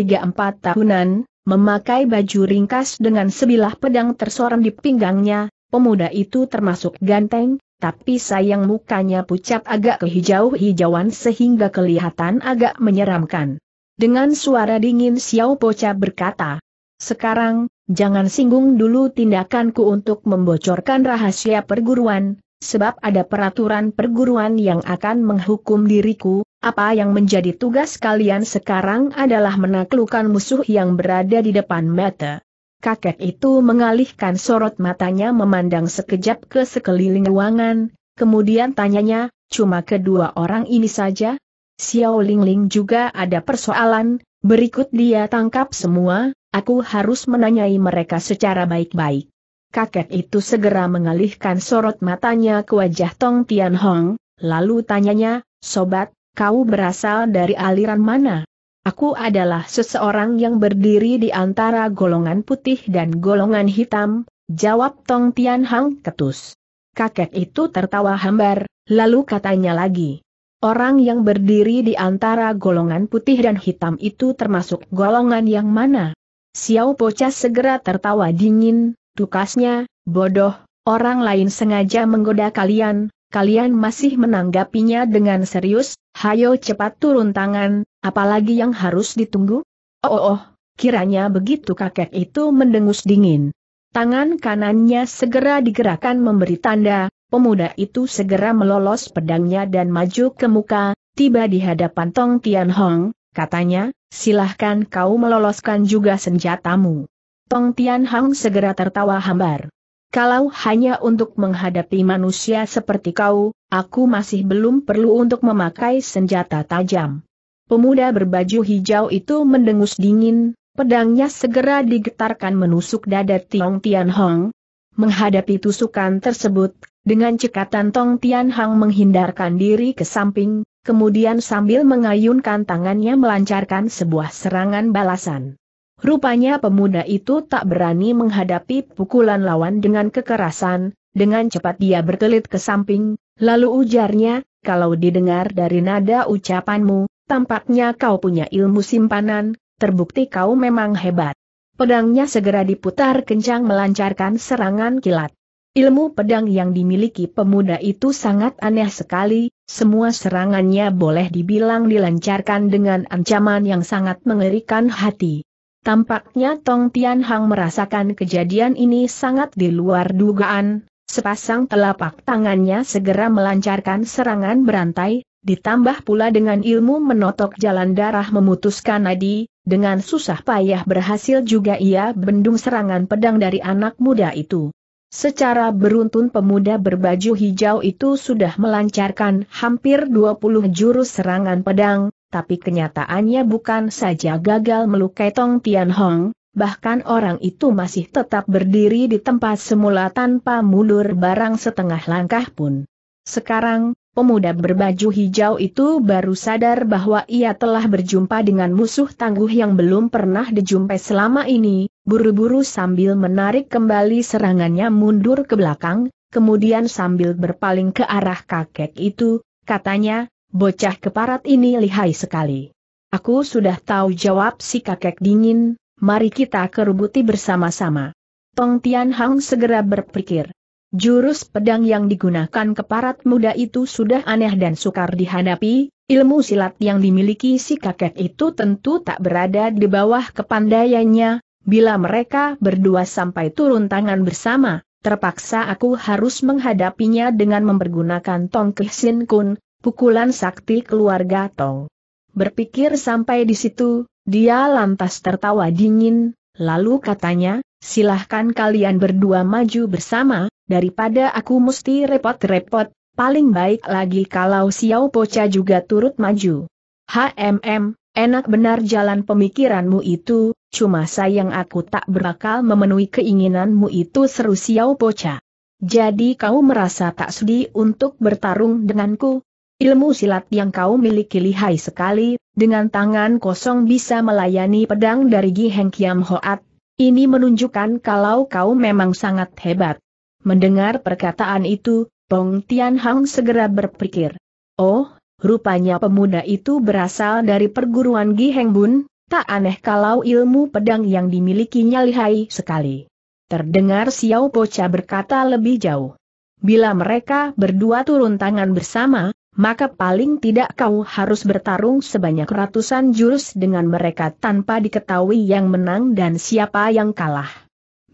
A: tahunan, memakai baju ringkas dengan sebilah pedang tersorong di pinggangnya, pemuda itu termasuk ganteng, tapi sayang mukanya pucat agak kehijau-hijauan sehingga kelihatan agak menyeramkan. Dengan suara dingin Xiao Pocha berkata, Sekarang, jangan singgung dulu tindakanku untuk membocorkan rahasia perguruan, sebab ada peraturan perguruan yang akan menghukum diriku, apa yang menjadi tugas kalian sekarang adalah menaklukkan musuh yang berada di depan mata. Kakek itu mengalihkan sorot matanya memandang sekejap ke sekeliling ruangan, kemudian tanyanya, cuma kedua orang ini saja? Xiao Lingling juga ada persoalan, berikut dia tangkap semua, aku harus menanyai mereka secara baik-baik. Kakek itu segera mengalihkan sorot matanya ke wajah Tong Tian Hong, lalu tanyanya, Sobat, kau berasal dari aliran mana? Aku adalah seseorang yang berdiri di antara golongan putih dan golongan hitam, jawab Tong Tian Hang ketus. Kakek itu tertawa hambar, lalu katanya lagi. Orang yang berdiri di antara golongan putih dan hitam itu termasuk golongan yang mana? Xiao Pocha segera tertawa dingin, tukasnya, bodoh, orang lain sengaja menggoda kalian, kalian masih menanggapinya dengan serius, hayo cepat turun tangan, apalagi yang harus ditunggu? Oh, oh, oh kiranya begitu kakek itu mendengus dingin. Tangan kanannya segera digerakkan memberi tanda, pemuda itu segera melolos pedangnya dan maju ke muka, tiba di hadapan Tong Tian Hong, katanya, silahkan kau meloloskan juga senjatamu. Tong Tian Hong segera tertawa hambar. Kalau hanya untuk menghadapi manusia seperti kau, aku masih belum perlu untuk memakai senjata tajam. Pemuda berbaju hijau itu mendengus dingin, pedangnya segera digetarkan menusuk dada Tiong Tian Hong. Menghadapi tusukan tersebut, dengan cekatan Tong Tian Hong menghindarkan diri ke samping, kemudian sambil mengayunkan tangannya melancarkan sebuah serangan balasan. Rupanya pemuda itu tak berani menghadapi pukulan lawan dengan kekerasan, dengan cepat dia berkelit ke samping, lalu ujarnya, kalau didengar dari nada ucapanmu, tampaknya kau punya ilmu simpanan, terbukti kau memang hebat. Pedangnya segera diputar kencang melancarkan serangan kilat. Ilmu pedang yang dimiliki pemuda itu sangat aneh sekali, semua serangannya boleh dibilang dilancarkan dengan ancaman yang sangat mengerikan hati. Tampaknya Tong Tian Hang merasakan kejadian ini sangat di luar dugaan, sepasang telapak tangannya segera melancarkan serangan berantai, ditambah pula dengan ilmu menotok jalan darah memutuskan nadi, dengan susah payah berhasil juga ia bendung serangan pedang dari anak muda itu. Secara beruntun pemuda berbaju hijau itu sudah melancarkan hampir 20 jurus serangan pedang, tapi kenyataannya bukan saja gagal melukai Tong Tian Hong, bahkan orang itu masih tetap berdiri di tempat semula tanpa mundur barang setengah langkah pun. Sekarang, pemuda berbaju hijau itu baru sadar bahwa ia telah berjumpa dengan musuh tangguh yang belum pernah dijumpai selama ini, buru-buru sambil menarik kembali serangannya mundur ke belakang, kemudian sambil berpaling ke arah kakek itu, katanya, Bocah keparat ini lihai sekali. Aku sudah tahu jawab si kakek dingin, mari kita kerubuti bersama-sama. Tong Tian Hang segera berpikir. Jurus pedang yang digunakan keparat muda itu sudah aneh dan sukar dihadapi, ilmu silat yang dimiliki si kakek itu tentu tak berada di bawah kepandaiannya, bila mereka berdua sampai turun tangan bersama, terpaksa aku harus menghadapinya dengan mempergunakan Tong Kih Kun, pukulan sakti keluarga Tong. Berpikir sampai di situ, dia lantas tertawa dingin, lalu katanya, silahkan kalian berdua maju bersama, daripada aku mesti repot-repot, paling baik lagi kalau Xiao Pocha juga turut maju. HMM, Enak benar jalan pemikiranmu itu, cuma sayang aku tak berakal memenuhi keinginanmu itu seru Xiao Pocha. Jadi kau merasa tak sedih untuk bertarung denganku? Ilmu silat yang kau miliki lihai sekali, dengan tangan kosong bisa melayani pedang dari Gi Heng Kiam Hoat. Ini menunjukkan kalau kau memang sangat hebat. Mendengar perkataan itu, Pong Tian Hang segera berpikir. Oh, rupanya pemuda itu berasal dari perguruan Gi Heng Bun, tak aneh kalau ilmu pedang yang dimilikinya lihai sekali. Terdengar Xiao Pocha berkata lebih jauh. Bila mereka berdua turun tangan bersama, maka paling tidak kau harus bertarung sebanyak ratusan jurus dengan mereka tanpa diketahui yang menang dan siapa yang kalah.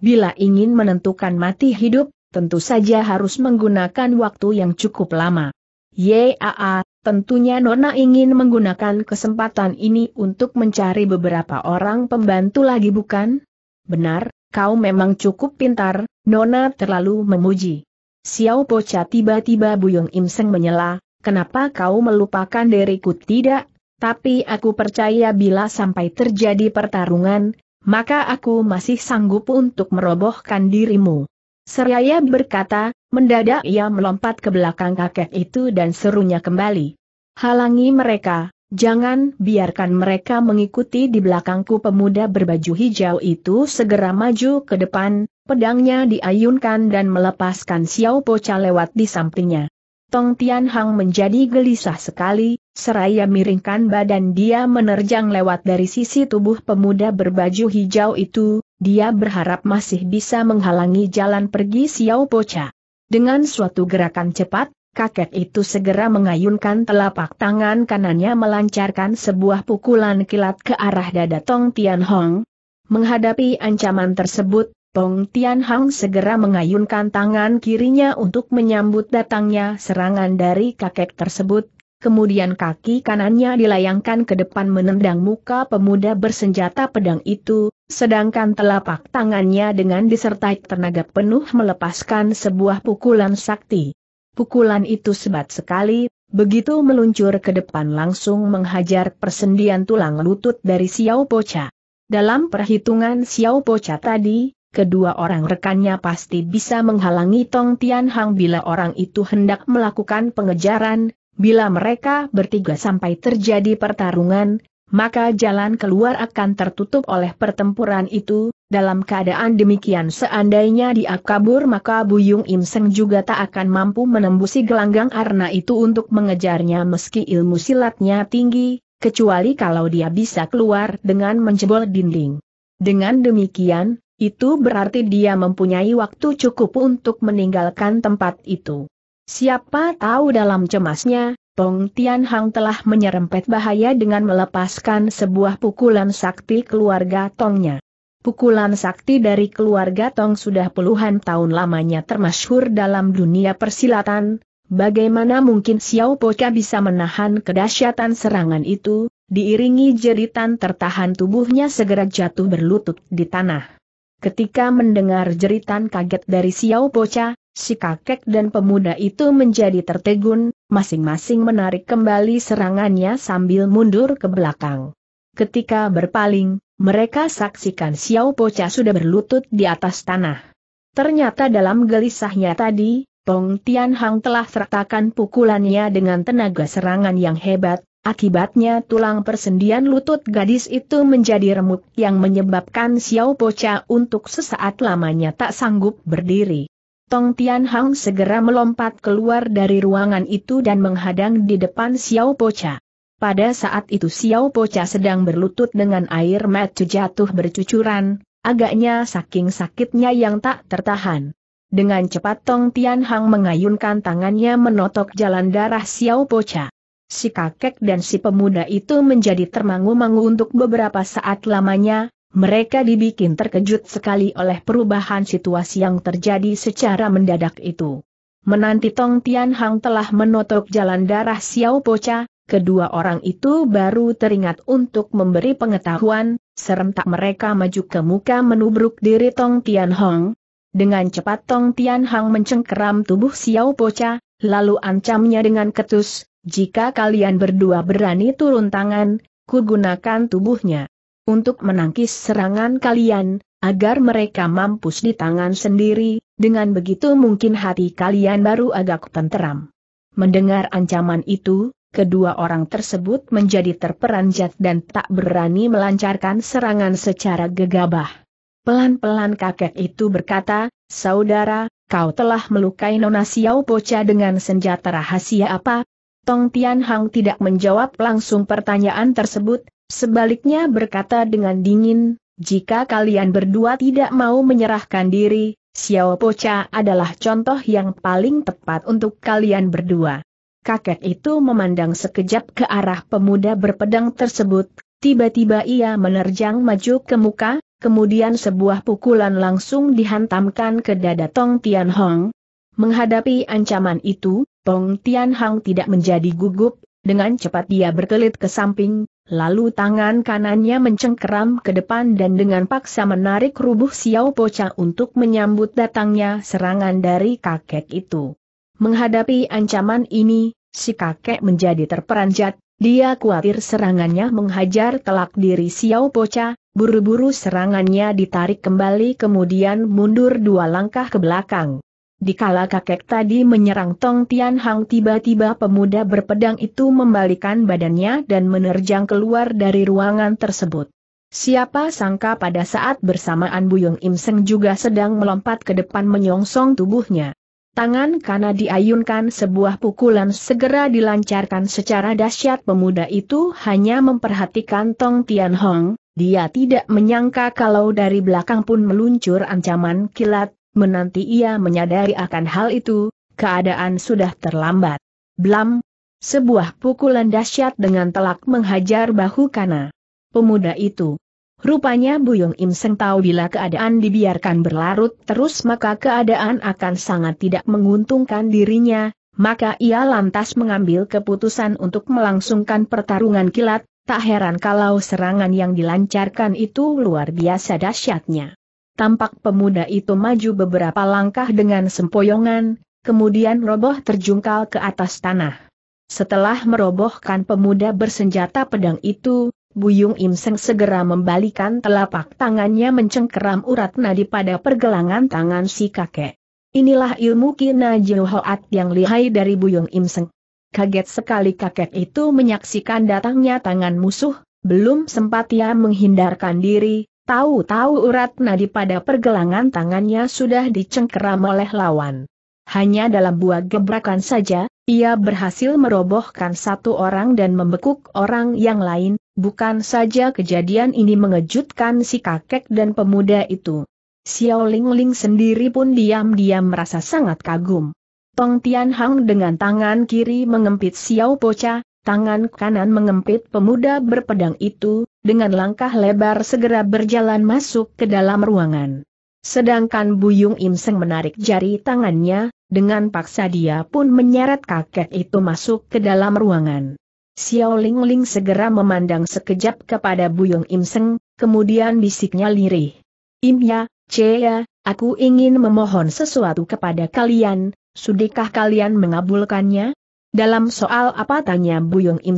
A: Bila ingin menentukan mati hidup, tentu saja harus menggunakan waktu yang cukup lama. Yaa, tentunya Nona ingin menggunakan kesempatan ini untuk mencari beberapa orang pembantu lagi bukan? Benar, kau memang cukup pintar, Nona terlalu memuji. Xiao Pocha tiba-tiba Buyung Imseng menyela, Kenapa kau melupakan diriku tidak? Tapi aku percaya bila sampai terjadi pertarungan, maka aku masih sanggup untuk merobohkan dirimu. Seraya berkata, mendadak ia melompat ke belakang kakek itu dan serunya kembali. Halangi mereka, jangan biarkan mereka mengikuti di belakangku pemuda berbaju hijau itu segera maju ke depan, pedangnya diayunkan dan melepaskan Xiao cha lewat di sampingnya. Tong Tian Hang menjadi gelisah sekali, seraya miringkan badan dia menerjang lewat dari sisi tubuh pemuda berbaju hijau itu, dia berharap masih bisa menghalangi jalan pergi Xiao Pocha. Dengan suatu gerakan cepat, kakek itu segera mengayunkan telapak tangan kanannya melancarkan sebuah pukulan kilat ke arah dada Tong Tian Hong. Menghadapi ancaman tersebut, Pong Tianhang segera mengayunkan tangan kirinya untuk menyambut datangnya serangan dari kakek tersebut, kemudian kaki kanannya dilayangkan ke depan menendang muka pemuda bersenjata pedang itu, sedangkan telapak tangannya dengan disertai tenaga penuh melepaskan sebuah pukulan sakti. Pukulan itu sebat sekali, begitu meluncur ke depan langsung menghajar persendian tulang lutut dari Xiao Pocha. Dalam perhitungan Xiao Pocha tadi, kedua orang rekannya pasti bisa menghalangi Tong Tian Hang bila orang itu hendak melakukan pengejaran, bila mereka bertiga sampai terjadi pertarungan, maka jalan keluar akan tertutup oleh pertempuran itu, dalam keadaan demikian seandainya dia kabur maka Buyung Im Seng juga tak akan mampu menembusi gelanggang arna itu untuk mengejarnya meski ilmu silatnya tinggi, kecuali kalau dia bisa keluar dengan menjebol dinding. Dengan demikian, itu berarti dia mempunyai waktu cukup untuk meninggalkan tempat itu. Siapa tahu dalam cemasnya, Tong Tian Hang telah menyerempet bahaya dengan melepaskan sebuah pukulan sakti keluarga Tongnya. Pukulan sakti dari keluarga Tong sudah puluhan tahun lamanya termasyhur dalam dunia persilatan, bagaimana mungkin Xiao Poca bisa menahan kedahsyatan serangan itu, diiringi jeritan tertahan tubuhnya segera jatuh berlutut di tanah. Ketika mendengar jeritan kaget dari Xiao Pocha, si kakek dan pemuda itu menjadi tertegun, masing-masing menarik kembali serangannya sambil mundur ke belakang. Ketika berpaling, mereka saksikan Xiao Pocha sudah berlutut di atas tanah. Ternyata dalam gelisahnya tadi, Pong Tianhang telah sertakan pukulannya dengan tenaga serangan yang hebat, Akibatnya tulang persendian lutut gadis itu menjadi remuk yang menyebabkan Xiao Pocha untuk sesaat lamanya tak sanggup berdiri. Tong Tianhang segera melompat keluar dari ruangan itu dan menghadang di depan Xiao Pocha. Pada saat itu Xiao Pocha sedang berlutut dengan air mata jatuh bercucuran, agaknya saking sakitnya yang tak tertahan. Dengan cepat Tong Tianhang mengayunkan tangannya menotok jalan darah Xiao Pocha. Si kakek dan si pemuda itu menjadi termangu-mangu untuk beberapa saat lamanya, mereka dibikin terkejut sekali oleh perubahan situasi yang terjadi secara mendadak itu. Menanti Tong Tian Hang telah menotok jalan darah Xiao Pocha, kedua orang itu baru teringat untuk memberi pengetahuan, serentak mereka maju ke muka menubruk diri Tong Tian Hang. Dengan cepat Tong Tian Hang mencengkeram tubuh Xiao Pocha, lalu ancamnya dengan ketus, jika kalian berdua berani turun tangan, kugunakan tubuhnya untuk menangkis serangan kalian, agar mereka mampus di tangan sendiri, dengan begitu mungkin hati kalian baru agak tenteram. Mendengar ancaman itu, kedua orang tersebut menjadi terperanjat dan tak berani melancarkan serangan secara gegabah. Pelan-pelan kakek itu berkata, Saudara, kau telah melukai Nona Xiao Pocha dengan senjata rahasia apa, Tong Tian Hang tidak menjawab langsung pertanyaan tersebut, sebaliknya berkata dengan dingin, jika kalian berdua tidak mau menyerahkan diri, Xiao Pocha adalah contoh yang paling tepat untuk kalian berdua. Kakek itu memandang sekejap ke arah pemuda berpedang tersebut, tiba-tiba ia menerjang maju ke muka, kemudian sebuah pukulan langsung dihantamkan ke dada Tong Tian Hong, Menghadapi ancaman itu, Tong Tian Hang tidak menjadi gugup, dengan cepat dia berkelit ke samping, lalu tangan kanannya mencengkeram ke depan dan dengan paksa menarik rubuh Xiao Pocha untuk menyambut datangnya serangan dari kakek itu. Menghadapi ancaman ini, si kakek menjadi terperanjat, dia khawatir serangannya menghajar telak diri Xiao Pocha, buru-buru serangannya ditarik kembali kemudian mundur dua langkah ke belakang. Dikala kakek tadi menyerang Tong Tian Hang tiba-tiba pemuda berpedang itu membalikan badannya dan menerjang keluar dari ruangan tersebut. Siapa sangka pada saat bersamaan Buyung Im Seng juga sedang melompat ke depan menyongsong tubuhnya. Tangan kanan diayunkan sebuah pukulan segera dilancarkan secara dahsyat pemuda itu hanya memperhatikan Tong Tian Hong, dia tidak menyangka kalau dari belakang pun meluncur ancaman kilat, menanti ia menyadari akan hal itu, keadaan sudah terlambat. Blam! Sebuah pukulan dahsyat dengan telak menghajar bahu Kana. Pemuda itu. Rupanya Buyung Im Seng tahu bila keadaan dibiarkan berlarut terus maka keadaan akan sangat tidak menguntungkan dirinya, maka ia lantas mengambil keputusan untuk melangsungkan pertarungan kilat, tak heran kalau serangan yang dilancarkan itu luar biasa dahsyatnya. Tampak pemuda itu maju beberapa langkah dengan sempoyongan, kemudian roboh terjungkal ke atas tanah. Setelah merobohkan pemuda bersenjata pedang itu, Buyung Imseng segera membalikan telapak tangannya mencengkeram urat nadi pada pergelangan tangan si kakek. Inilah ilmu Kina Jihoat yang lihai dari Buyung Imseng. Kaget sekali kakek itu menyaksikan datangnya tangan musuh, belum sempat ia menghindarkan diri, Tahu-tahu urat nadi pada pergelangan tangannya sudah dicengkeram oleh lawan. Hanya dalam buah gebrakan saja, ia berhasil merobohkan satu orang dan membekuk orang yang lain, bukan saja kejadian ini mengejutkan si kakek dan pemuda itu. Xiao Ling Ling sendiri pun diam-diam merasa sangat kagum. Tong Tian Hang dengan tangan kiri mengempit Xiao Pocha, tangan kanan mengempit pemuda berpedang itu, dengan langkah lebar segera berjalan masuk ke dalam ruangan. Sedangkan Buyung Imseng menarik jari tangannya, dengan paksa dia pun menyeret kakek itu masuk ke dalam ruangan. Xiao Ling Ling segera memandang sekejap kepada Buyung Imseng, kemudian bisiknya lirih. Im ya, Cea, ya, aku ingin memohon sesuatu kepada kalian, sudikah kalian mengabulkannya? Dalam soal apa tanya Buyung Im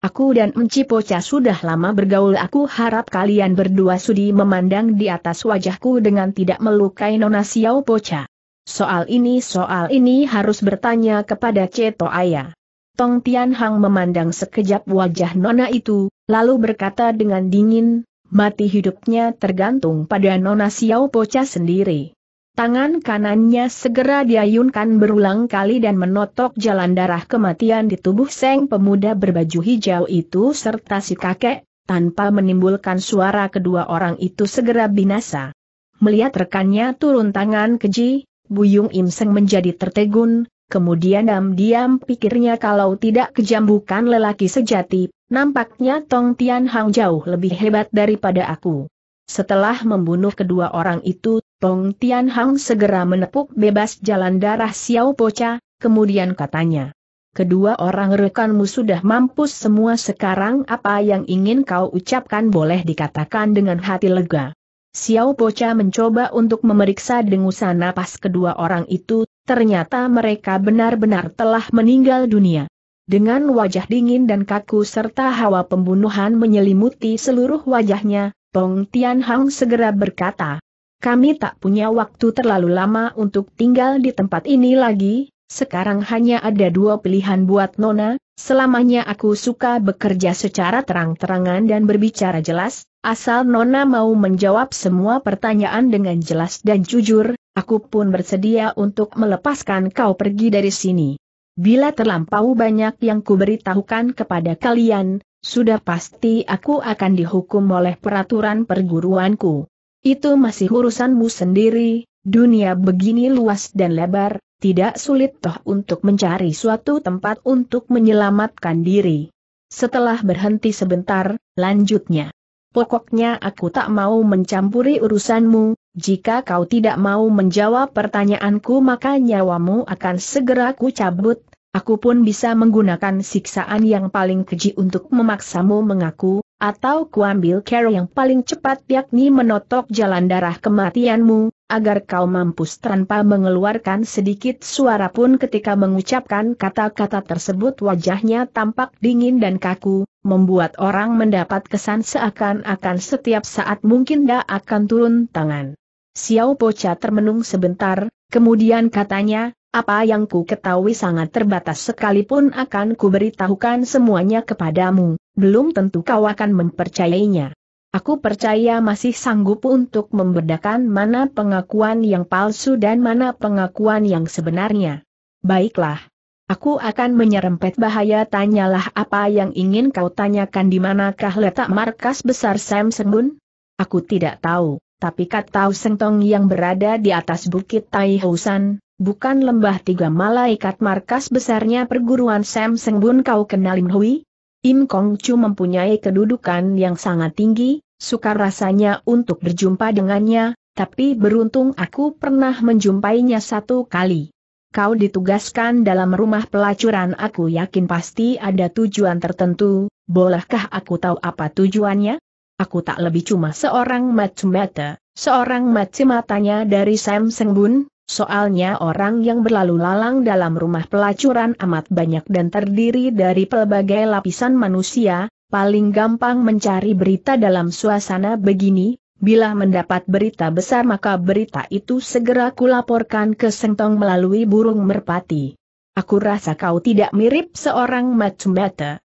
A: Aku dan Enci Poca sudah lama bergaul aku harap kalian berdua sudi memandang di atas wajahku dengan tidak melukai Nona Xiao Poca. Soal ini soal ini harus bertanya kepada Ceto Aya. Tong Tian Hang memandang sekejap wajah Nona itu, lalu berkata dengan dingin, mati hidupnya tergantung pada Nona Xiao Poca sendiri. Tangan kanannya segera diayunkan berulang kali dan menotok jalan darah kematian di tubuh Seng pemuda berbaju hijau itu serta si kakek, tanpa menimbulkan suara kedua orang itu segera binasa. Melihat rekannya turun tangan keji, Buyung Im Seng menjadi tertegun, kemudian diam-diam pikirnya kalau tidak kejambukan lelaki sejati, nampaknya Tong Tian Hang jauh lebih hebat daripada aku. Setelah membunuh kedua orang itu, Tong Tian Hang segera menepuk bebas jalan darah Xiao Pocha, kemudian katanya. Kedua orang rekanmu sudah mampus semua sekarang apa yang ingin kau ucapkan boleh dikatakan dengan hati lega. Xiao Pocha mencoba untuk memeriksa dengusan napas kedua orang itu, ternyata mereka benar-benar telah meninggal dunia. Dengan wajah dingin dan kaku serta hawa pembunuhan menyelimuti seluruh wajahnya, Tong Tian Hang segera berkata, kami tak punya waktu terlalu lama untuk tinggal di tempat ini lagi, sekarang hanya ada dua pilihan buat Nona, selamanya aku suka bekerja secara terang-terangan dan berbicara jelas, asal Nona mau menjawab semua pertanyaan dengan jelas dan jujur, aku pun bersedia untuk melepaskan kau pergi dari sini. Bila terlampau banyak yang kuberitahukan kepada kalian, sudah pasti aku akan dihukum oleh peraturan perguruanku. Itu masih urusanmu sendiri, dunia begini luas dan lebar, tidak sulit toh untuk mencari suatu tempat untuk menyelamatkan diri. Setelah berhenti sebentar, lanjutnya. Pokoknya aku tak mau mencampuri urusanmu, jika kau tidak mau menjawab pertanyaanku maka nyawamu akan segera ku cabut, aku pun bisa menggunakan siksaan yang paling keji untuk memaksamu mengaku, atau kuambil cara yang paling cepat yakni menotok jalan darah kematianmu, agar kau mampus tanpa mengeluarkan sedikit suara pun ketika mengucapkan kata-kata tersebut wajahnya tampak dingin dan kaku, membuat orang mendapat kesan seakan-akan setiap saat mungkin dia akan turun tangan. Xiao Pocha termenung sebentar, kemudian katanya, apa yang ku ketahui sangat terbatas sekalipun akan ku beritahukan semuanya kepadamu, belum tentu kau akan mempercayainya. Aku percaya masih sanggup untuk membedakan mana pengakuan yang palsu dan mana pengakuan yang sebenarnya. Baiklah. Aku akan menyerempet bahaya tanyalah apa yang ingin kau tanyakan di manakah letak markas besar Sam Sengun? Aku tidak tahu, tapi kata Sengtong yang berada di atas bukit Taihousan, Bukan lembah tiga malaikat markas besarnya perguruan Sam Sengbun kau kenal Im Hui? Im Kong Chu mempunyai kedudukan yang sangat tinggi, sukar rasanya untuk berjumpa dengannya, tapi beruntung aku pernah menjumpainya satu kali. Kau ditugaskan dalam rumah pelacuran aku yakin pasti ada tujuan tertentu, bolehkah aku tahu apa tujuannya? Aku tak lebih cuma seorang macem mata, seorang macem matanya dari Sam Sengbun, Soalnya orang yang berlalu lalang dalam rumah pelacuran amat banyak dan terdiri dari pelbagai lapisan manusia, paling gampang mencari berita dalam suasana begini, bila mendapat berita besar maka berita itu segera kulaporkan ke sentong melalui burung merpati. Aku rasa kau tidak mirip seorang macem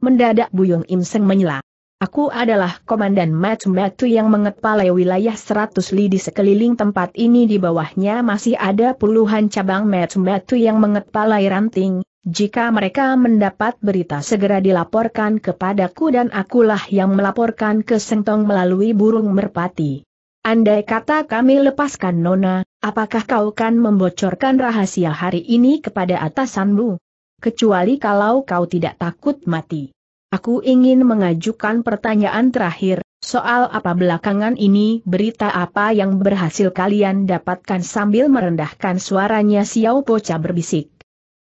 A: mendadak Buyung Imseng menyela. Aku adalah komandan Matu yang mengepalai wilayah 100 li di sekeliling tempat ini di bawahnya masih ada puluhan cabang Matu yang mengepalai ranting. Jika mereka mendapat berita segera dilaporkan kepadaku dan akulah yang melaporkan ke Sentong melalui burung merpati. Andai kata kami lepaskan Nona, apakah kau akan membocorkan rahasia hari ini kepada atasanmu? Kecuali kalau kau tidak takut mati. Aku ingin mengajukan pertanyaan terakhir, soal apa belakangan ini berita apa yang berhasil kalian dapatkan sambil merendahkan suaranya Xiao Pocha berbisik.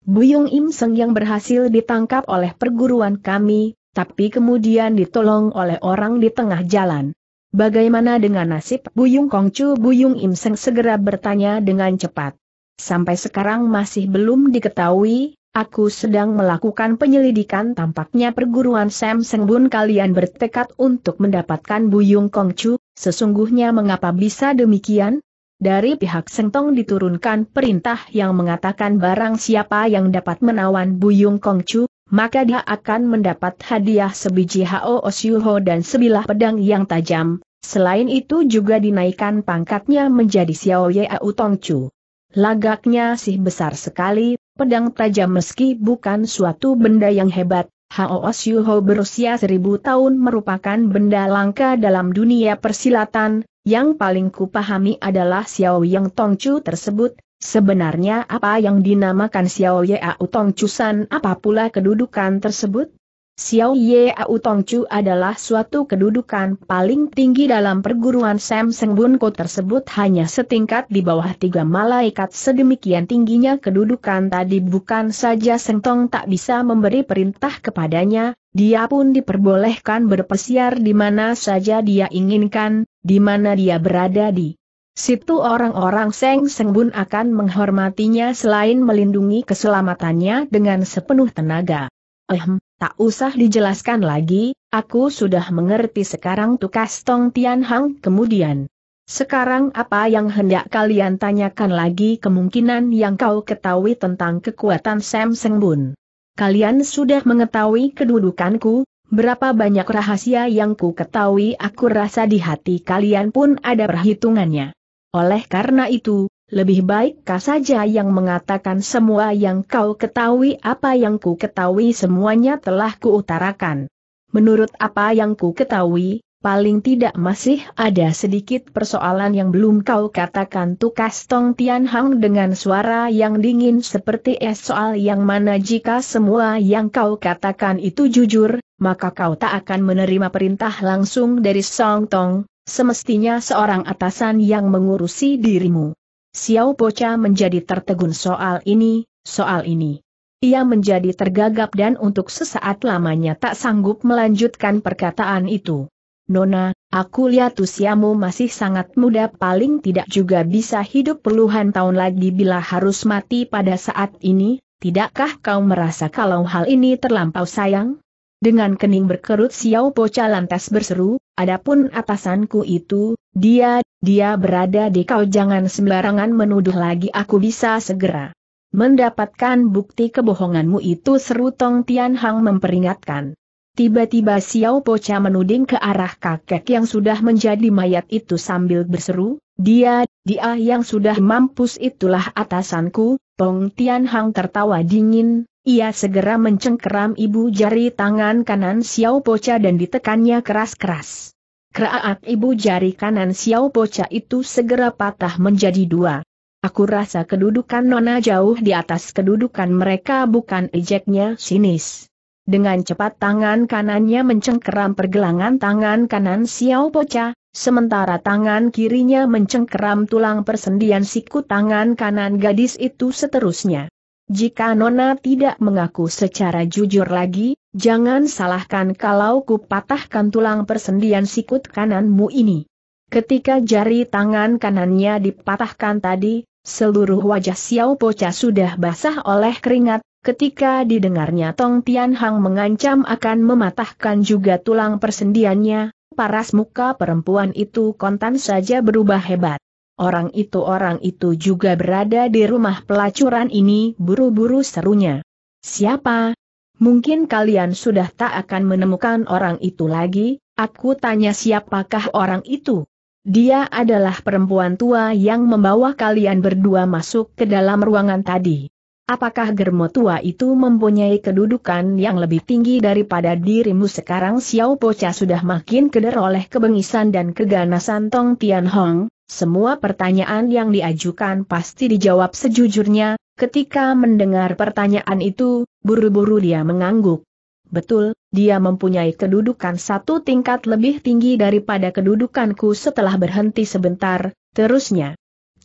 A: Buyung Im Seng yang berhasil ditangkap oleh perguruan kami, tapi kemudian ditolong oleh orang di tengah jalan. Bagaimana dengan nasib Buyung Kongcu? Buyung Im Seng segera bertanya dengan cepat. Sampai sekarang masih belum diketahui, Aku sedang melakukan penyelidikan tampaknya perguruan Sam Seng Bun kalian bertekad untuk mendapatkan Buyung Chu. sesungguhnya mengapa bisa demikian? Dari pihak Seng Tong diturunkan perintah yang mengatakan barang siapa yang dapat menawan Buyung Chu, maka dia akan mendapat hadiah sebiji Hao Osyuho dan sebilah pedang yang tajam, selain itu juga dinaikkan pangkatnya menjadi Xiao Ye Tong Chu. Lagaknya sih besar sekali, pedang tajam meski bukan suatu benda yang hebat, Hao Osyuho berusia seribu tahun merupakan benda langka dalam dunia persilatan, yang paling kupahami adalah Xiao Yang Tongchu tersebut, sebenarnya apa yang dinamakan Xiao Yao Tongcusan apa pula kedudukan tersebut? Xiao Ye Au Chu adalah suatu kedudukan paling tinggi dalam perguruan Sam Seng Bun tersebut hanya setingkat di bawah tiga malaikat sedemikian tingginya kedudukan tadi bukan saja Seng Tong tak bisa memberi perintah kepadanya, dia pun diperbolehkan berpesiar di mana saja dia inginkan, di mana dia berada di. Situ orang-orang Seng Seng Bun akan menghormatinya selain melindungi keselamatannya dengan sepenuh tenaga. Ehem. Tak usah dijelaskan lagi, aku sudah mengerti sekarang tukas Tong Tian Hang kemudian. Sekarang apa yang hendak kalian tanyakan lagi kemungkinan yang kau ketahui tentang kekuatan Sam Seng Bun. Kalian sudah mengetahui kedudukanku, berapa banyak rahasia yang ku ketahui aku rasa di hati kalian pun ada perhitungannya. Oleh karena itu, lebih baik kau saja yang mengatakan semua yang kau ketahui apa yang ku ketahui semuanya telah kuutarakan. Menurut apa yang ku ketahui, paling tidak masih ada sedikit persoalan yang belum kau katakan tukas Tong Tian Hang dengan suara yang dingin seperti es soal yang mana jika semua yang kau katakan itu jujur, maka kau tak akan menerima perintah langsung dari Song Tong, semestinya seorang atasan yang mengurusi dirimu. Xiao Pocha menjadi tertegun soal ini, soal ini. Ia menjadi tergagap dan untuk sesaat lamanya tak sanggup melanjutkan perkataan itu. Nona, aku lihat usiamu masih sangat muda paling tidak juga bisa hidup puluhan tahun lagi bila harus mati pada saat ini, tidakkah kau merasa kalau hal ini terlampau sayang? Dengan kening berkerut Xiao Pocha lantas berseru, Adapun atasanku itu, dia, dia berada di kau jangan sembarangan menuduh lagi aku bisa segera. Mendapatkan bukti kebohonganmu itu seru Tong Tian Hang memperingatkan. Tiba-tiba Xiao Pocha menuding ke arah kakek yang sudah menjadi mayat itu sambil berseru, dia, dia yang sudah mampus itulah atasanku, Tong Tian Hang tertawa dingin, ia segera mencengkeram ibu jari tangan kanan Xiao Pocha dan ditekannya keras-keras. Keraat ibu jari kanan Xiao Pocha itu segera patah menjadi dua. Aku rasa kedudukan Nona jauh di atas kedudukan mereka bukan ejeknya sinis. Dengan cepat tangan kanannya mencengkeram pergelangan tangan kanan Xiao Pocha, sementara tangan kirinya mencengkeram tulang persendian siku tangan kanan gadis itu seterusnya. Jika Nona tidak mengaku secara jujur lagi, jangan salahkan kalau kupatahkan tulang persendian sikut kananmu ini. Ketika jari tangan kanannya dipatahkan tadi, seluruh wajah Xiao Pocha sudah basah oleh keringat, ketika didengarnya Tong Tian Hang mengancam akan mematahkan juga tulang persendiannya, paras muka perempuan itu kontan saja berubah hebat. Orang itu-orang itu juga berada di rumah pelacuran ini buru-buru serunya. Siapa? Mungkin kalian sudah tak akan menemukan orang itu lagi, aku tanya siapakah orang itu? Dia adalah perempuan tua yang membawa kalian berdua masuk ke dalam ruangan tadi. Apakah germo tua itu mempunyai kedudukan yang lebih tinggi daripada dirimu sekarang Xiao Pocha sudah makin keder oleh kebengisan dan keganasan Tong Tian Hong? Semua pertanyaan yang diajukan pasti dijawab sejujurnya, ketika mendengar pertanyaan itu, buru-buru dia mengangguk. Betul, dia mempunyai kedudukan satu tingkat lebih tinggi daripada kedudukanku setelah berhenti sebentar, terusnya.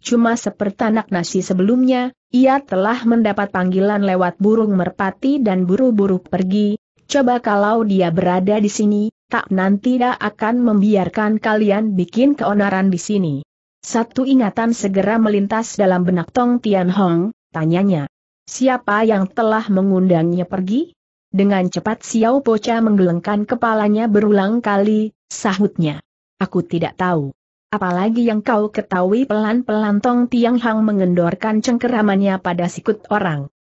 A: Cuma seperti anak nasi sebelumnya, ia telah mendapat panggilan lewat burung merpati dan buru-buru pergi, coba kalau dia berada di sini, tak nanti dia akan membiarkan kalian bikin keonaran di sini. Satu ingatan segera melintas dalam benak Tong Tian Hong, tanyanya. Siapa yang telah mengundangnya pergi? Dengan cepat Xiao Pocha menggelengkan kepalanya berulang kali, sahutnya. Aku tidak tahu. Apalagi yang kau ketahui pelan-pelan Tong Tiang Hang mengendorkan cengkeramannya pada sikut orang.